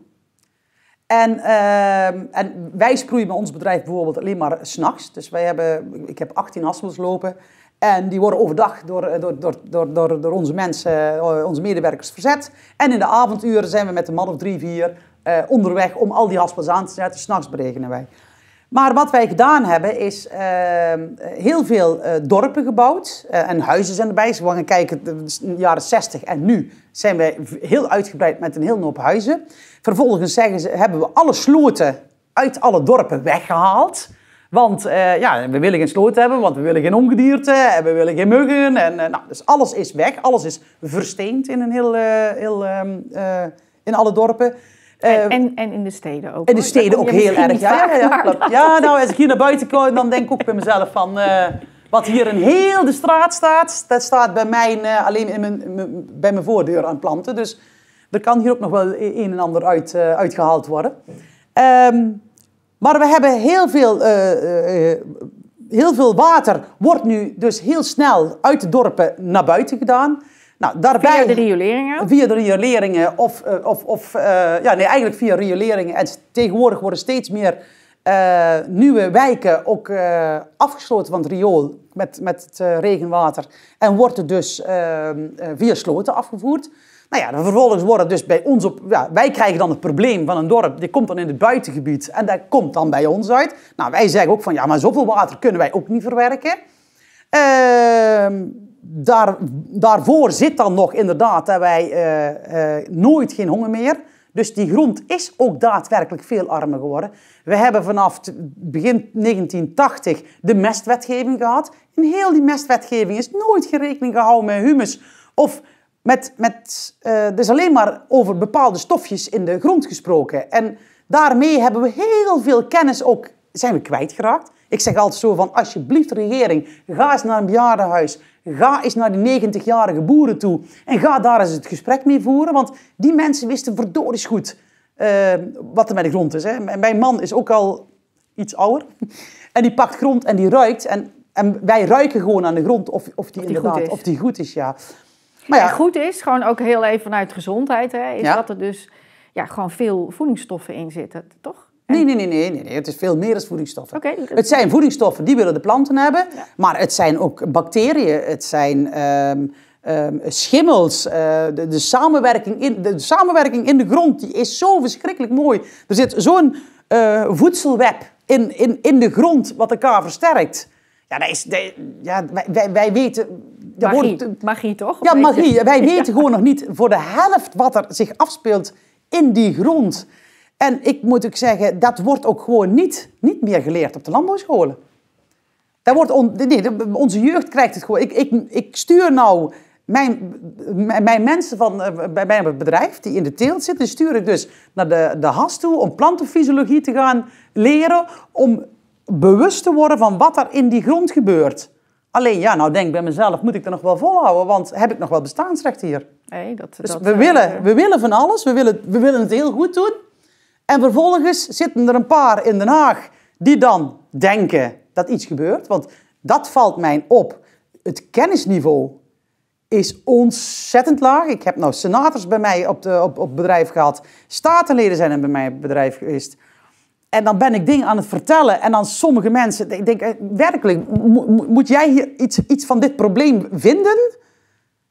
En, ehm, en wij sproeien bij ons bedrijf bijvoorbeeld alleen maar s'nachts. Dus wij hebben, ik heb 18 haspels lopen. En die worden overdag door, eh, door, door, door, door, door onze mensen, eh, onze medewerkers verzet. En in de avonduren zijn we met een man of drie, vier eh, onderweg om al die haspels aan te zetten. S'nachts berekenen wij. Maar wat wij gedaan hebben is ehm, heel veel eh, dorpen gebouwd eh, en huizen zijn erbij. Als we gaan kijken, de jaren 60 en nu zijn wij heel uitgebreid met een heel hoop huizen. Vervolgens zeggen ze, hebben we alle sloten uit alle dorpen weggehaald. Want eh, ja, we willen geen sloot hebben, want we willen geen ongedierte en we willen geen muggen. En, eh, nou, dus alles is weg, alles is versteend in, een heel, eh, heel, ehm, in alle dorpen. En, en, en, in de steden ook. In de steden ook heel erg. Ja, ja, nou, als ik hier naar buiten kom, dan denk ik ook bij mezelf van... wat hier in heel de straat staat, dat staat bij mij alleen in mijn, bij mijn voordeur aan planten. Dus er kan hier ook nog wel e-, een en ander uit, uitgehaald worden. Ehm, maar we hebben heel veel, eh, eh, eh, heel veel water, wordt nu dus heel snel uit de dorpen naar buiten gedaan. Nou, daarbij, via de rioleringen? Via de rioleringen of, of, of ja, nee, eigenlijk via rioleringen. En tegenwoordig worden steeds meer nieuwe wijken ook afgesloten van het riool met, met het regenwater. En wordt het dus ehm, via sloten afgevoerd. Nou ja, dan vervolgens wordt dus bij ons op. Ja, wij krijgen dan het probleem van een dorp. Die komt dan in het buitengebied en dat komt dan bij ons uit. Nou, wij zeggen ook van ja, maar zoveel water kunnen wij ook niet verwerken. Ehm, daar, daarvoor zit dan nog inderdaad dat wij eh, eh, nooit geen honger meer. Dus die grond is ook daadwerkelijk veel armer geworden. We hebben vanaf begin 1980 de mestwetgeving gehad. In heel die mestwetgeving is nooit gerekening gehouden met humus of met, met, eh, er is alleen maar over bepaalde stofjes in de grond gesproken. En daarmee hebben we heel veel kennis ook zijn we kwijtgeraakt. Ik zeg altijd zo van, alsjeblieft regering, ga eens naar een bejaardenhuis. Ga eens naar die 90-jarige boeren toe en ga daar eens het gesprek mee voeren. Want die mensen wisten verdorie goed eh, wat er met de grond is. Hè. Mijn man is ook al iets ouder. En die pakt grond en die ruikt. En, en wij ruiken gewoon aan de grond of, of, die, inderdaad, goed is. of die goed is. Ja. Maar goed is, gewoon ook heel even vanuit gezondheid, hè, is dat er dus ja, gewoon veel voedingsstoffen in zitten, toch? Nee, nee, nee, nee, nee, nee, het is veel meer dan voedingsstoffen. Het zijn voedingsstoffen, die willen de planten hebben, maar het zijn ook bacteriën, het zijn ehm, ehm, schimmels, eh, de, samenwerking in, de, samenwerking in de grond die is zo verschrikkelijk mooi. Er zit zo'n eh, voedselweb in, in, in de grond wat elkaar versterkt. Ja, dat is, ja wij, wij weten magie, toch? Ja, magie. Wij weten gewoon nog niet voor de helft wat er zich afspeelt in die grond. En ik moet ook zeggen, dat wordt ook gewoon niet, niet meer geleerd op de landbouwscholen. Dat wordt on, nee, onze jeugd krijgt het gewoon. Ik, ik, ik stuur nou mijn, mijn mensen van, eh, bij mijn bedrijf die in de teelt zitten, stuur ik dus naar de, de has toe om plantenfysiologie te gaan leren. Om bewust te worden van wat er in die grond gebeurt. Alleen ja, nou denk ik bij mezelf, moet ik er nog wel volhouden? Want heb ik nog wel bestaansrecht hier? Nee, dat, dus we, eh, willen, we willen van alles, we willen, we willen het heel goed doen. En vervolgens zitten er een paar in Den Haag die dan denken dat iets gebeurt. Want dat valt mij op. Het kennisniveau is ontzettend laag. Ik heb nou senators bij mij op, de, op, op bedrijf gehad. Statenleden zijn er bij mij op bedrijf geweest. En dan ben ik ding aan het vertellen. En dan sommige mensen, ik denk, eh, werkelijk, moet jij hier iets, iets van dit probleem vinden?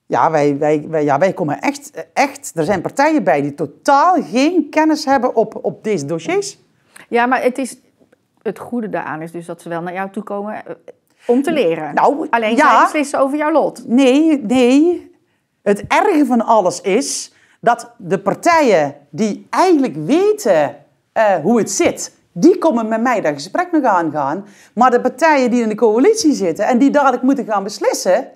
Ja, wij, wij, wij, ja, wij komen echt, echt, er zijn partijen bij die totaal geen kennis hebben op, op deze dossiers. Ja, maar het, is, het goede daaraan is dus dat ze wel naar jou toe komen eh, om te leren. Nou, Alleen ja, zij beslissen over jouw lot. Nee, nee. Het erge van alles is dat de partijen die eigenlijk weten eh, hoe het zit. Die komen met mij dat gesprek mee aangaan. Maar de partijen die in de coalitie zitten en die dadelijk moeten gaan beslissen,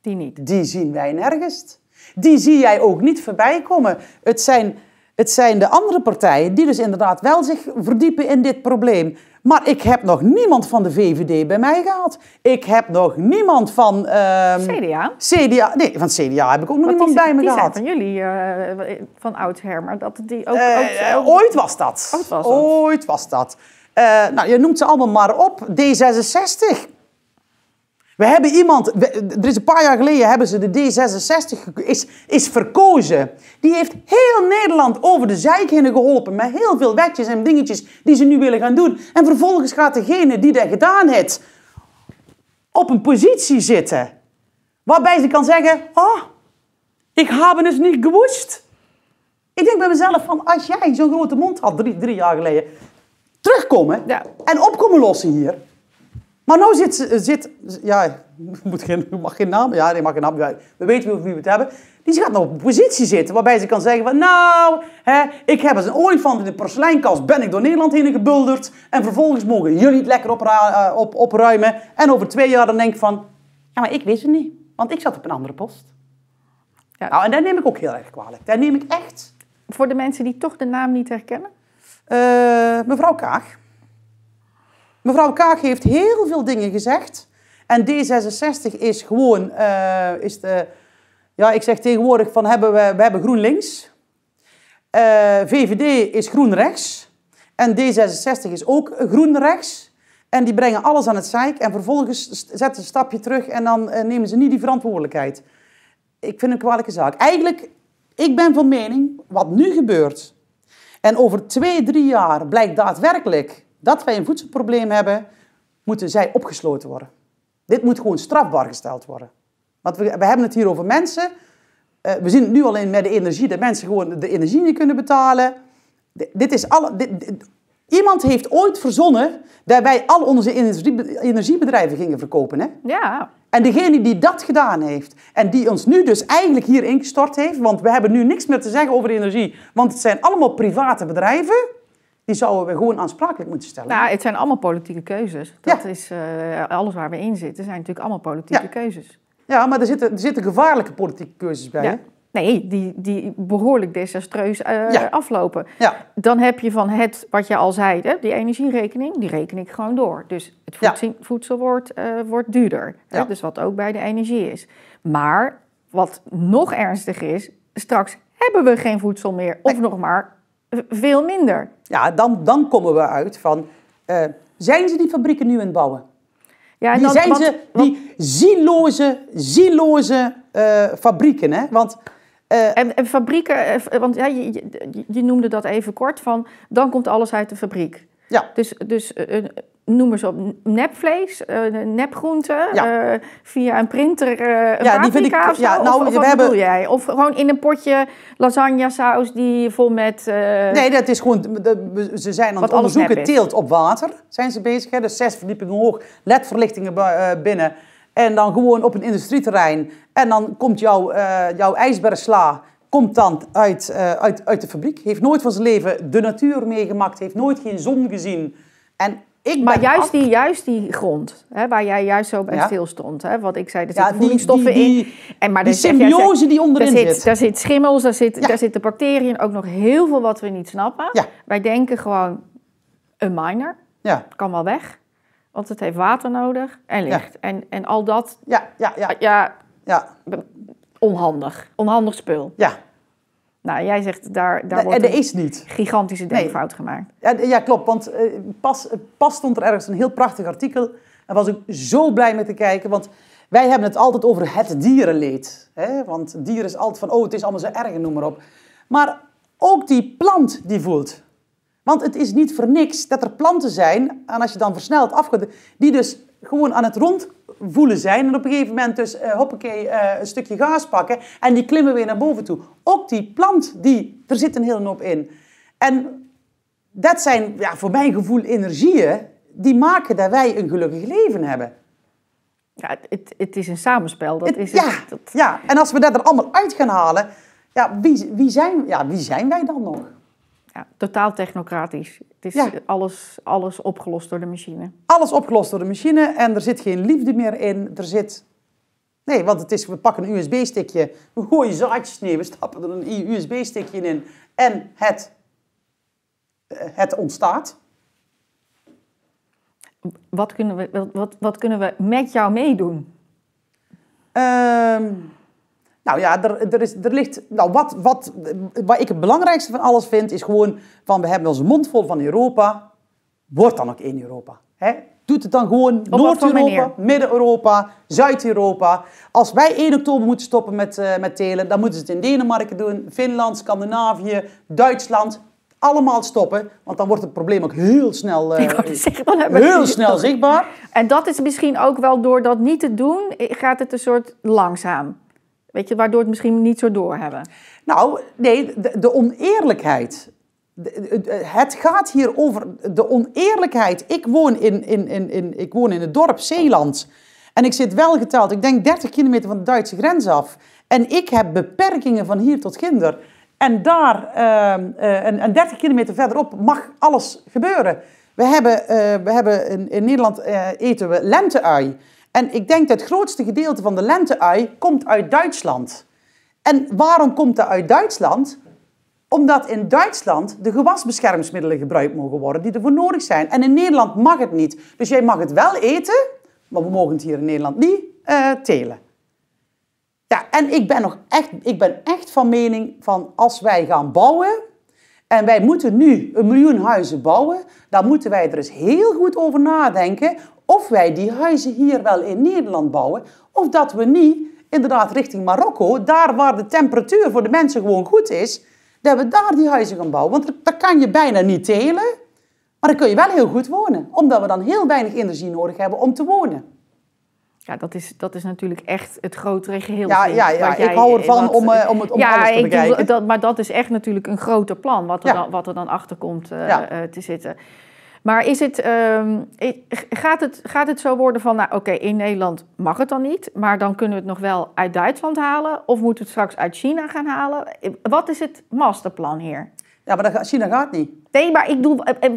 die niet. Die zien wij nergens. Die zie jij ook niet voorbij komen. Het zijn het zijn de andere partijen die dus inderdaad wel zich verdiepen in dit probleem. Maar ik heb nog niemand van de VVD bij mij gehad. Ik heb nog niemand van... Ehm, CDA? CDA. Nee, van CDA heb ik ook nog iemand niemand bij me gehad. Die zijn van jullie, uh, van oud maar dat die ook... Eh, eh, ook ooit was dat. Ooit was dat. Ooit was dat. nou, je noemt ze allemaal maar op. D66. We hebben iemand, er is een paar jaar geleden hebben ze de D66 is, is verkozen. Die heeft heel Nederland over de zijkinnen geholpen met heel veel wetjes en dingetjes die ze nu willen gaan doen. En vervolgens gaat degene die dat gedaan heeft op een positie zitten. Waarbij ze kan zeggen, oh, ik heb het dus niet gewoest. Ik denk bij mezelf van, als jij zo'n grote mond had drie, drie jaar geleden, terugkomen en opkomen lossen hier... Maar nou zit, zit ja, moet geen, mag geen naam, ja, die mag geen naam, we weten wie we het hebben. Die gaat nog op een positie zitten waarbij ze kan zeggen van, nou, hè, ik heb als een olifant in de porseleinkast, ben ik door Nederland heen gebulderd. En vervolgens mogen jullie het lekker eh, op, opruimen. En over twee jaar dan denk ik van, ja, maar ik wist het niet, want ik zat op een andere post. Ja. Nou, en daar neem ik ook heel erg kwalijk. Daar neem ik echt... Voor de mensen die toch de naam niet herkennen? Eh, mevrouw Kaag. Mevrouw Kaag heeft heel veel dingen gezegd. En D66 is gewoon, eh, is de, ja, ik zeg tegenwoordig van hebben we, we hebben GroenLinks. Uh, eh, VVD is GroenRechts. En D66 is ook GroenRechts. En die brengen alles aan het zeik en vervolgens zetten ze een stapje terug en dan eh, nemen ze niet die verantwoordelijkheid. Ik vind het een kwalijke zaak. Eigenlijk, ik ben van mening, wat nu gebeurt, en over twee, drie jaar blijkt daadwerkelijk dat wij een voedselprobleem hebben, moeten zij opgesloten worden. Dit moet gewoon strafbaar gesteld worden. Want we, hebben het hier over mensen. Eh, we zien het nu alleen met de energie, dat mensen gewoon de energie niet kunnen betalen. dit is alle, dit, iemand heeft ooit verzonnen dat wij al onze energiebedrijven gingen verkopen. Hè? Ja. En degene die dat gedaan heeft en die ons nu dus eigenlijk hier ingestort heeft, want we hebben nu niks meer te zeggen over energie, want het zijn allemaal private bedrijven die zouden we gewoon aansprakelijk moeten stellen. Ja, nou, het zijn allemaal politieke keuzes. Dat is, eh, alles waar we in zitten zijn natuurlijk allemaal politieke keuzes. Ja, maar er zitten, er zitten gevaarlijke politieke keuzes bij. Nee, die, die behoorlijk desastreus uh, aflopen. Dan heb je van het, wat je al zei, hè, die energierekening, die reken ik gewoon door. Dus het voedsel, wordt, eh, wordt duurder. Hè? Dus wat ook bij de energie is. Maar wat nog ernstiger is, straks hebben we geen voedsel meer. Of nog maar veel minder. Ja, dan, dan komen we uit van, eh, zijn ze die fabrieken nu aan het bouwen? Ja, en die zijn ze, die zieloze, zieloze eh, fabrieken, hè? Want... Eh, en, en, fabrieken, want ja, je, je, je, noemde dat even kort van, dan komt alles uit de fabriek. Ja. Dus, dus uh, eh, eh, noem eens op, nepvlees, uh, nepgroenten, via een printer een ja, die vind ik, of Ja, nou, of, hebben... jij? Of gewoon in een potje saus die vol met... Nee, dat is gewoon, de, ze zijn aan het onderzoeken, teelt op water zijn ze bezig. Hè? Dus zes verdiepingen hoog, ledverlichtingen binnen... En dan gewoon op een industrieterrein. En dan komt jouw, uh, jouw ijsbergsla komt dan uit, eh, uit, uit de fabriek, heeft nooit van zijn leven de natuur meegemaakt, heeft nooit geen zon gezien. En ik maar juist, die, juist die grond, hè, waar jij juist zo bij ja. stil stond. Hè, wat ik zei, er zitten voedingsstoffen in. En, maar die symbiose die onderin zit, zit. Daar zit schimmels, daar, zit, daar zitten bacteriën, ook nog heel veel wat we niet snappen. Wij denken gewoon, een miner, ja. kan wel weg. Want het heeft water nodig en licht. En, en al dat... Ja, ja, ja. ja, ja onhandig. Onhandig spul. Ja. Nou, jij zegt daar, daar wordt er is niet. gigantische denkfout gemaakt. Ja, klopt. Want eh, pas, pas stond er ergens een heel prachtig artikel. En was ik zo blij mee te kijken. Want wij hebben het altijd over het dierenleed. Hè? Want dieren is altijd van, oh, het is allemaal zo erg, noem maar op. Maar ook die plant die voelt. Want het is niet voor niks dat er planten zijn, en als je dan versneld afgaat, die dus gewoon aan het rondvoelen zijn. En op een gegeven moment dus, uh, hoppakee, eh, een stukje gas pakken. En die klimmen weer naar boven toe. Ook die plant, die, er zit een hele hoop in. En dat zijn, ja, voor mijn gevoel, energieën die maken dat wij een gelukkig leven hebben. Ja, het, het is een samenspel. Dat is ja, het, dat... ja, en als we dat er allemaal uit gaan halen, ja, wie, wie, zijn, ja, wie zijn wij dan nog? Ja, totaal technocratisch. Het is ja. alles, alles opgelost door de machine. Alles opgelost door de machine en er zit geen liefde meer in. Er zit... Nee, want het is, we pakken een USB-stickje, we gooien zaadjes neer, we stappen er een USB-stickje in en het, eh, het ontstaat. Wat kunnen, we, wat, wat kunnen we met jou meedoen? Um nou ja, er, er, is, er ligt. Nou, wat, wat, ik het belangrijkste van alles vind, is gewoon van we hebben onze mond vol van Europa. Wordt dan ook één Europa. Hè? Doet het dan gewoon Noord-Europa, Midden-Europa, Zuid-Europa. Als wij 1 oktober moeten stoppen met, uh, met telen, dan moeten ze het in Denemarken doen, Finland, Scandinavië, Duitsland. Allemaal stoppen, want dan wordt het probleem ook heel snel, eh, heel snel zichtbaar. En dat is misschien ook wel door dat niet te doen, eh, gaat het een soort langzaam. Weet je, waardoor het misschien niet zo doorhebben. Nou, nee, de, oneerlijkheid. het gaat hier over de oneerlijkheid. Ik woon in, in, in, in, ik woon in het dorp Zeeland. En ik zit wel geteld, ik denk 30 kilometer van de Duitse grens af. En ik heb beperkingen van hier tot Kinder. En daar, uh, en, 30 kilometer verderop, mag alles gebeuren. We hebben, eh, we hebben in, in Nederland eh, eten we lente-ui. En ik denk dat het grootste gedeelte van de lente-ui komt uit Duitsland. En waarom komt dat uit Duitsland? Omdat in Duitsland de gewasbeschermingsmiddelen gebruikt mogen worden die ervoor nodig zijn. En in Nederland mag het niet. Dus jij mag het wel eten, maar we mogen het hier in Nederland niet uh, telen. Ja, en ik ben, nog echt, ik ben echt van mening van als wij gaan bouwen, en wij moeten nu een miljoen huizen bouwen. dan moeten wij er eens heel goed over nadenken of wij die huizen hier wel in Nederland bouwen, of dat we niet, inderdaad richting Marokko, daar waar de temperatuur voor de mensen gewoon goed is, dat we daar die huizen gaan bouwen. Want dat kan je bijna niet telen, maar dan kun je wel heel goed wonen, omdat we dan heel weinig energie nodig hebben om te wonen. Ja, dat is, dat is natuurlijk echt het grotere geheel. Ja, Jij, ik hou eh, ervan om, uh, om het om alles te bekijken. maar dat is echt natuurlijk een groter plan, wat er, dan, wat er dan achter komt te zitten. Maar is het, ehm, gaat, het, gaat het zo worden van, nou oké, in Nederland mag het dan niet, maar dan kunnen we het nog wel uit Duitsland halen of moeten we het straks uit China gaan halen? Wat is het masterplan hier? Ja, maar dat, China gaat niet. Nee, maar ik doe. Eh, eh,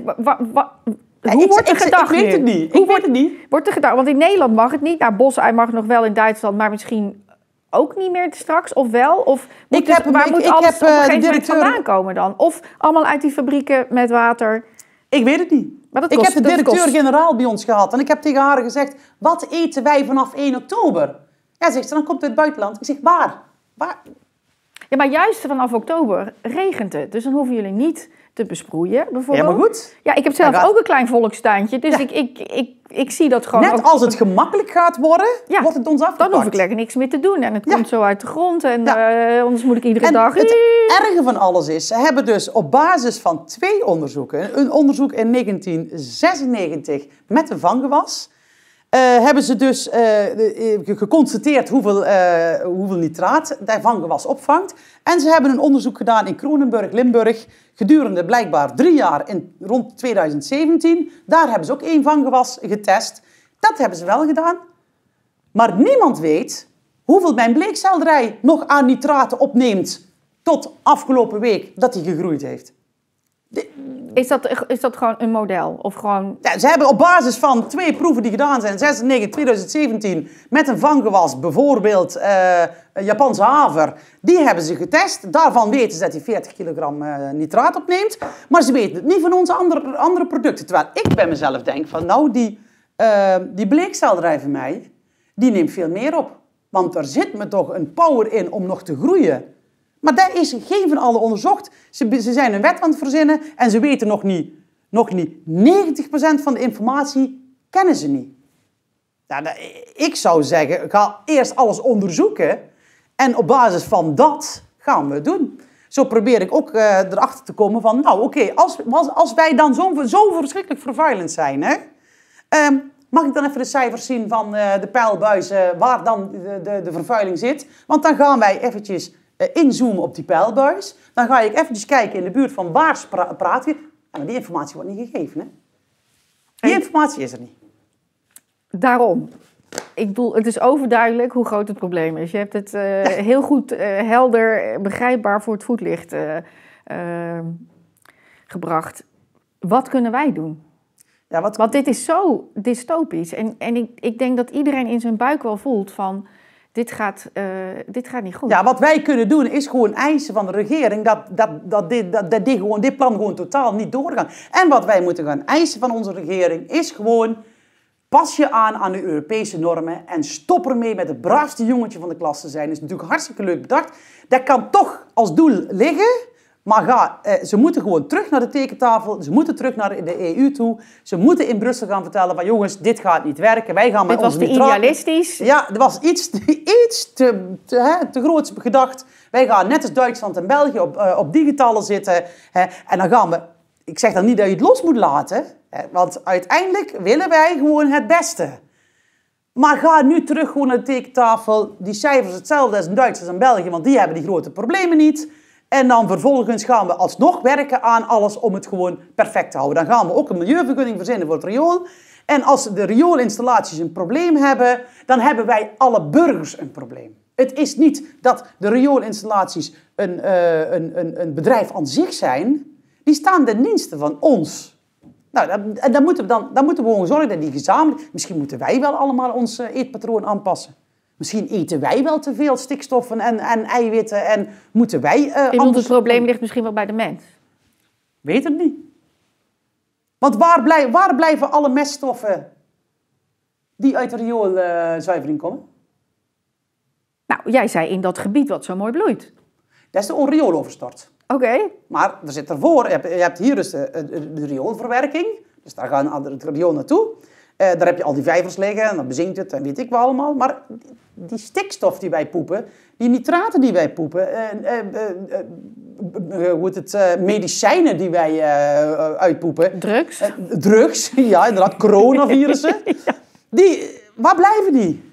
hoe ik, wordt er gedacht? Ik, het niet. Hoe ik wordt, het niet. Wordt er gedacht? Want in Nederland mag het niet. Nou, Bosai mag nog wel in Duitsland, maar misschien ook niet meer straks. Of wel? Of moet ik dus, heb, waar moet alles op een eh, gegeven moment vandaan komen dan? Of allemaal uit die fabrieken met water. Ik weet het niet. Maar kost, ik heb de directeur-generaal bij ons gehad en ik heb tegen haar gezegd: Wat eten wij vanaf 1 oktober? Ja, zegt ze, dan komt het buitenland. Ik zeg: Waar? waar? maar juist vanaf oktober regent het. Dus dan hoeven jullie niet te besproeien, bijvoorbeeld. Ja, maar goed. Ja, ik heb zelf ook een klein volkstuintje. Dus ik, ik, ik, ik zie dat gewoon... Net als het gemakkelijk gaat worden, ja. wordt het ons afgepakt. Dan hoef ik lekker niks meer te doen. En het komt zo uit de grond. En uh, anders moet ik iedere en dag... het erge van alles is, ze hebben dus op basis van twee onderzoeken... een onderzoek in 1996 met de vangewas... Eh, hebben ze dus eh, eh, geconstateerd hoeveel, hoeveel nitraat daarvan gewas opvangt. En ze hebben een onderzoek gedaan in Kronenburg, Limburg, gedurende blijkbaar drie jaar in, rond 2017. Daar hebben ze ook één vanggewas getest. Dat hebben ze wel gedaan. Maar niemand weet hoeveel mijn bleekselderij nog aan nitraten opneemt tot afgelopen week dat hij gegroeid heeft. Is dat, is dat gewoon een model? Of gewoon... Ja, ze hebben op basis van twee proeven die gedaan zijn, 96, 2017, met een vanggewas, bijvoorbeeld eh, Japanse haver, die hebben ze getest. Daarvan weten ze dat hij 40 kilogram eh, nitraat opneemt. Maar ze weten het niet van onze andere, andere producten. Terwijl ik bij mezelf denk van, nou, die, uh, die bleekselderij van mij, die neemt veel meer op. Want er zit me toch een power in om nog te groeien. Maar daar is geen van allen onderzocht. Ze, ze zijn een wet aan het verzinnen en ze weten nog niet. Nog niet. 90% van de informatie kennen ze niet. Nou, nou, ik zou zeggen, ga eerst alles onderzoeken. En op basis van dat gaan we doen. Zo probeer ik ook eh, erachter te komen van, nou oké, als, als, wij dan zo, zo verschrikkelijk vervuilend zijn, hè, ehm, mag ik dan even de cijfers zien van eh, de pijlbuizen waar dan de, de, de vervuiling zit? Want dan gaan wij eventjes eh, inzoomen op die pijlbuis. Dan ga ik eventjes kijken in de buurt van waar praat je. maar die informatie wordt niet gegeven. Hè? Die informatie is er niet. Daarom. Ik bedoel, het is overduidelijk hoe groot het probleem is. Je hebt het eh, heel goed, eh, helder, begrijpbaar voor het voetlicht gebracht. Wat kunnen wij doen? Ja, wat... Want dit is zo dystopisch. En, en ik, ik denk dat iedereen in zijn buik wel voelt van dit gaat, eh, dit gaat niet goed. Ja, wat wij kunnen doen is gewoon eisen van de regering dat, dat, dat, dit, dat, dat dit, gewoon, dit plan gewoon totaal niet doorgaat. En wat wij moeten gaan eisen van onze regering is gewoon... Pas je aan aan de Europese normen en stop ermee met het braafste jongetje van de klas te zijn. Dat is natuurlijk hartstikke leuk bedacht. Dat kan toch als doel liggen. Maar ga, eh, ze moeten gewoon terug naar de tekentafel. Ze moeten terug naar de EU toe. Ze moeten in Brussel gaan vertellen van... jongens, dit gaat niet werken. Wij gaan met dit ons was te idealistisch. Ja, dat was iets, iets te, te, hè, te groots gedacht. Wij gaan net als Duitsland en België op, uh, op digitale zitten. Hè, en dan gaan we... Ik zeg dan niet dat je het los moet laten. Hè, want uiteindelijk willen wij gewoon het beste. Maar ga nu terug gewoon naar de tekentafel. Die cijfers hetzelfde als in Duitsland en België. Want die hebben die grote problemen niet... En dan vervolgens gaan we alsnog werken aan alles om het gewoon perfect te houden. Dan gaan we ook een milieuvergunning verzinnen voor het riool. En als de rioolinstallaties een probleem hebben, dan hebben wij alle burgers een probleem. Het is niet dat de rioolinstallaties een, eh, een, een, een bedrijf aan zich zijn. Die staan de diensten van ons. Nou, en dan moeten we, dan, dan moeten we gewoon zorgen dat die gezamenlijk... Misschien moeten wij wel allemaal ons eh, eetpatroon aanpassen. Misschien eten wij wel te veel stikstoffen en, en eiwitten en moeten wij. Uh, anders... het probleem ligt misschien wel bij de mens. Weet het niet. Want waar, waar blijven alle meststoffen die uit de rioolzuivering komen? Nou, jij zei in dat gebied wat zo mooi bloeit. Dat is de onriooloverstort. Oké. Maar er zit ervoor, je hebt, hier dus de, rioolverwerking. Dus daar gaan andere riool naartoe. Eh, daar heb je al die vijvers liggen en dan bezinkt het en weet ik wel allemaal. Maar die stikstof die wij poepen, die nitraten die wij poepen, uh, uh, het, medicijnen die wij uitpoepen. Drugs. drugs, ja, inderdaad, coronavirussen. die, waar blijven die?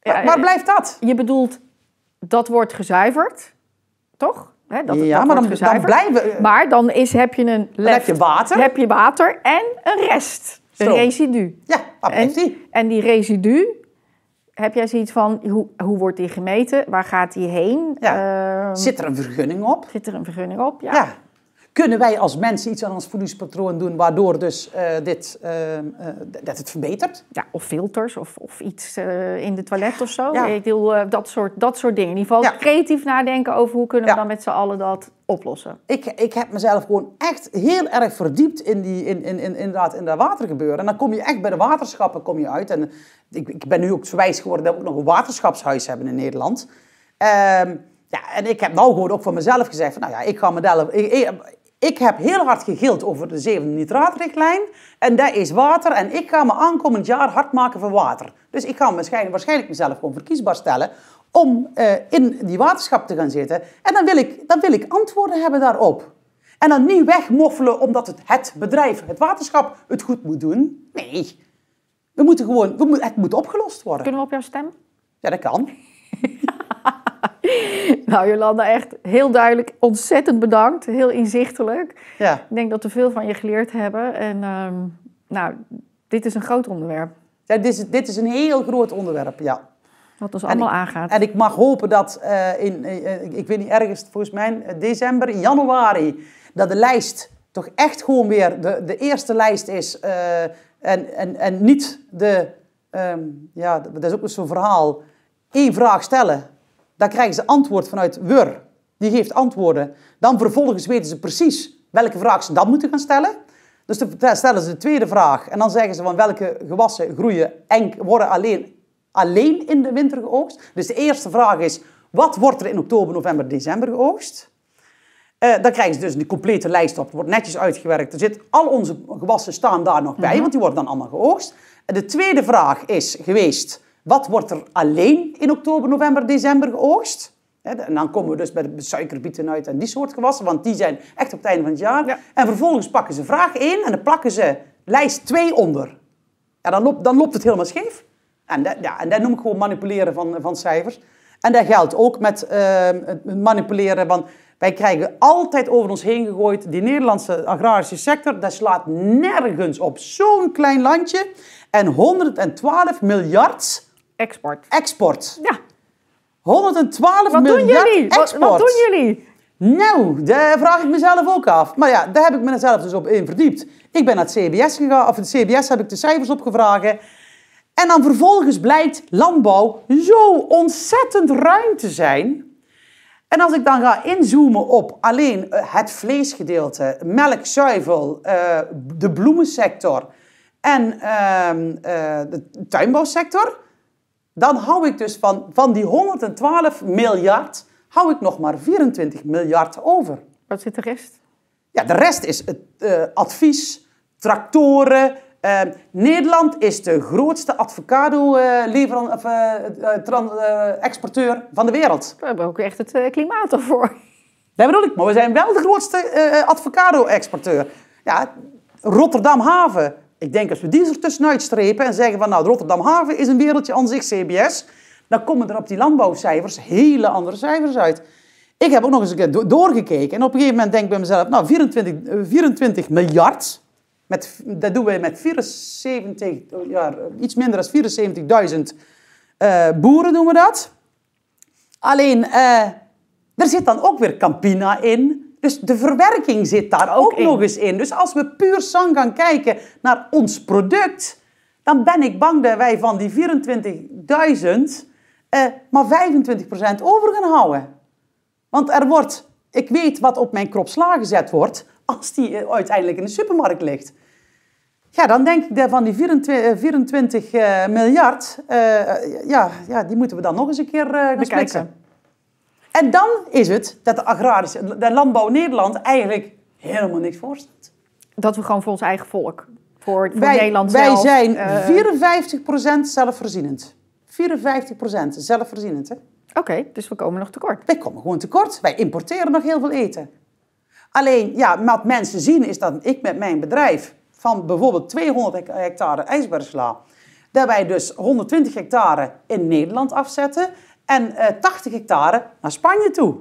Ja, waar, blijft dat? Je bedoelt, dat wordt gezuiverd, toch? dat, ja, maar dan, blijven... Maar dan is, heb je een... Left, dan heb je water. heb je water en een rest. Een residu. Ja, amnestie. En, en die residu, heb jij zoiets van, hoe, hoe wordt die gemeten? Waar gaat die heen? Ehm, zit er een vergunning op? Zit er een vergunning op, ja. ja. Kunnen wij als mensen iets aan ons voedingspatroon doen waardoor dus eh, dit, eh, eh, dat het verbetert? Ja, of filters of, of iets in de toilet of zo. Ja. Ik bedoel, dat, soort, dat soort dingen. In ieder geval creatief nadenken over hoe kunnen we dan met z'n allen dat oplossen. Ik, ik heb mezelf gewoon echt heel erg verdiept in, die, in, in, in, inderdaad, in dat watergebeuren. En dan kom je echt bij de waterschappen kom je uit. En ik, ik ben nu ook zo wijs geworden dat we ook nog een waterschapshuis hebben in Nederland. Ehm, ja, en ik heb nou gewoon ook voor mezelf gezegd van, nou ja, ik ga mezelf, ik, ik heb heel hard gegild over de zevende nitraatrichtlijn. En dat is water. En ik ga me aankomend jaar hard maken voor water. Dus ik ga waarschijnlijk, waarschijnlijk mezelf gewoon verkiesbaar stellen om eh, in die waterschap te gaan zitten. En dan wil, ik, dan wil ik antwoorden hebben daarop. En dan niet wegmoffelen omdat het, het bedrijf, het waterschap, het goed moet doen. Nee. We moeten gewoon, we moet, het moet opgelost worden. Kunnen we op jouw stem? Ja, dat kan. nou, Jolanda, echt heel duidelijk ontzettend bedankt. Heel inzichtelijk. Ja. Ik denk dat we veel van je geleerd hebben. En ehm, nou, dit is een groot onderwerp. Ja, dit, is, dit is een heel groot onderwerp, ja. Wat ons allemaal aangaat. En ik mag hopen dat eh, in, eh, eh, ik weet niet, ergens volgens mij december, januari, dat de lijst toch echt gewoon weer de, de eerste lijst is. en, en, en niet de, ehm, ja, dat is ook zo'n verhaal, één vraag stellen. Daar krijgen ze antwoord vanuit WUR. Die geeft antwoorden. Dan vervolgens weten ze precies welke vraag ze dan moeten gaan stellen. Dus dan stellen ze de tweede vraag en dan zeggen ze van welke gewassen groeien en worden alleen, alleen in de winter geoogst. Dus de eerste vraag is, wat wordt er in oktober, november, december geoogst? Eh, dan krijgen ze dus een complete lijst op. Het wordt netjes uitgewerkt. Er zit, al onze gewassen staan daar nog bij, mhm. want die worden dan allemaal geoogst. En de tweede vraag is geweest, wat wordt er alleen in oktober, november, december geoogst? En dan komen we dus bij de suikerbieten uit en die soort gewassen, want die zijn echt op het einde van het jaar. En vervolgens pakken ze vraag 1 en dan plakken ze lijst 2 onder. Ja, dan loopt, dan loopt het helemaal scheef. En dat, ja, en dat noem ik gewoon manipuleren van, van cijfers. En dat geldt ook met ehm, manipuleren van... Wij krijgen altijd over ons heen gegooid, die Nederlandse agrarische sector, dat slaat nergens op. Zo'n klein landje en 112 miljard Export. Export. Ja. 112 wat miljard doen jullie? export. Wat, doen jullie? Nou, daar vraag ik mezelf ook af. Maar ja, daar heb ik mezelf dus op in verdiept. Ik ben naar het CBS gegaan, of het CBS heb ik de cijfers opgevragen. En dan vervolgens blijkt landbouw zo ontzettend ruim te zijn. En als ik dan ga inzoomen op alleen eh, het vleesgedeelte, melk, zuivel, eh, de bloemensector en ehm, eh, de tuinbouwsector, dan hou ik dus van, van die 112 miljard, hou ik nog maar 24 miljard over. Wat zit de rest? Ja, de rest is het eh, advies, tractoren. Eh, Nederland is de grootste avocado-exporteur eh, van de wereld. We hebben ook echt het klimaat ervoor. Dat bedoel ik, maar we zijn wel de grootste avocado-exporteur. Ja, Rotterdam Haven, ik denk als we die er tussenuit strepen en zeggen van nou, Rotterdam Haven is een wereldje aan zich, CBS, dan komen er op die landbouwcijfers hele andere cijfers uit. Ik heb ook nog eens een keer doorgekeken en op een gegeven moment denk ik bij mezelf, nou, 24, 24 eh, miljard, met, dat doen we met 74, eh, ja, iets minder dan 74.000 uh, eh, boeren doen we dat. Alleen, uh, er zit dan ook weer Campina in, dus de verwerking zit daar ook, nog eens in. Dus als we puur zang gaan kijken naar ons product, dan ben ik bang dat wij van die 24.000 eh, maar 25% over gaan houden. Want er wordt, ik weet wat op mijn krop sla gezet wordt als die eh, uiteindelijk in de supermarkt ligt. Ja, dan denk ik dat van die 24, 24 eh, eh, miljard, ja, ja, die moeten we dan nog eens een keer uh, Bekijken. En dan is het dat de agrarische, de landbouw Nederland eigenlijk helemaal niks voorstelt. Dat we gewoon voor ons eigen volk, voor, Nederland zelf... Wij zijn uh... Eh, 54% zelfvoorzienend. 54% zelfvoorzienend, hè? Oké, dus we komen nog tekort. Wij komen gewoon tekort. Wij importeren nog heel veel eten. Alleen, ja, wat mensen zien is dat ik met mijn bedrijf van bijvoorbeeld 200 hectare ijsbergsla, daarbij wij dus 120 hectare in Nederland afzetten en 80 eh, hectare naar Spanje toe.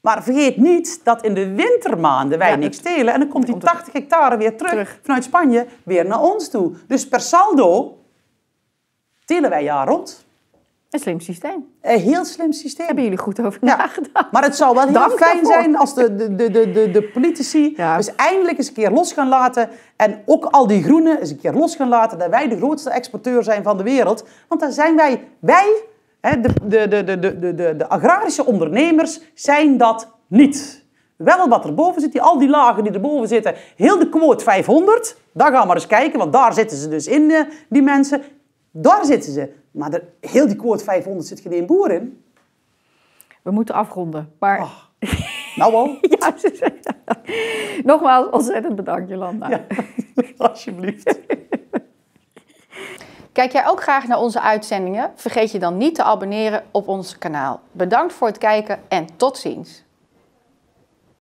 Maar vergeet niet dat in de wintermaanden wij niks telen. En dan komt die 80 hectare weer terug, vanuit Spanje weer naar ons toe. Dus per saldo telen wij jaar rond. Een slim systeem. Een heel slim systeem. Hebben jullie goed over nagedacht. Maar het zou wel heel fijn zijn als de, de, de, de, de politici ja. dus eindelijk eens een keer los gaan laten. En ook al die groenen eens een keer los gaan laten. Dat wij de grootste exporteur zijn van de wereld. Want daar zijn wij, wij de, de, de, de, de, de, de agrarische ondernemers zijn dat niet. Wel wat erboven zit, die, al die lagen die erboven zitten, heel de quote 500, daar gaan we maar eens kijken, want daar zitten ze dus in, eh, die mensen. Daar zitten ze. Maar heel die quote 500 zit geen boer in. We moeten afronden, maar... Ah. Nou wel. Ja, Nogmaals, ontzettend bedankt Jolanda. Ja, alsjeblieft. Kijk jij ook graag naar onze uitzendingen? Vergeet je dan niet te abonneren op ons kanaal. Bedankt voor het kijken en tot ziens.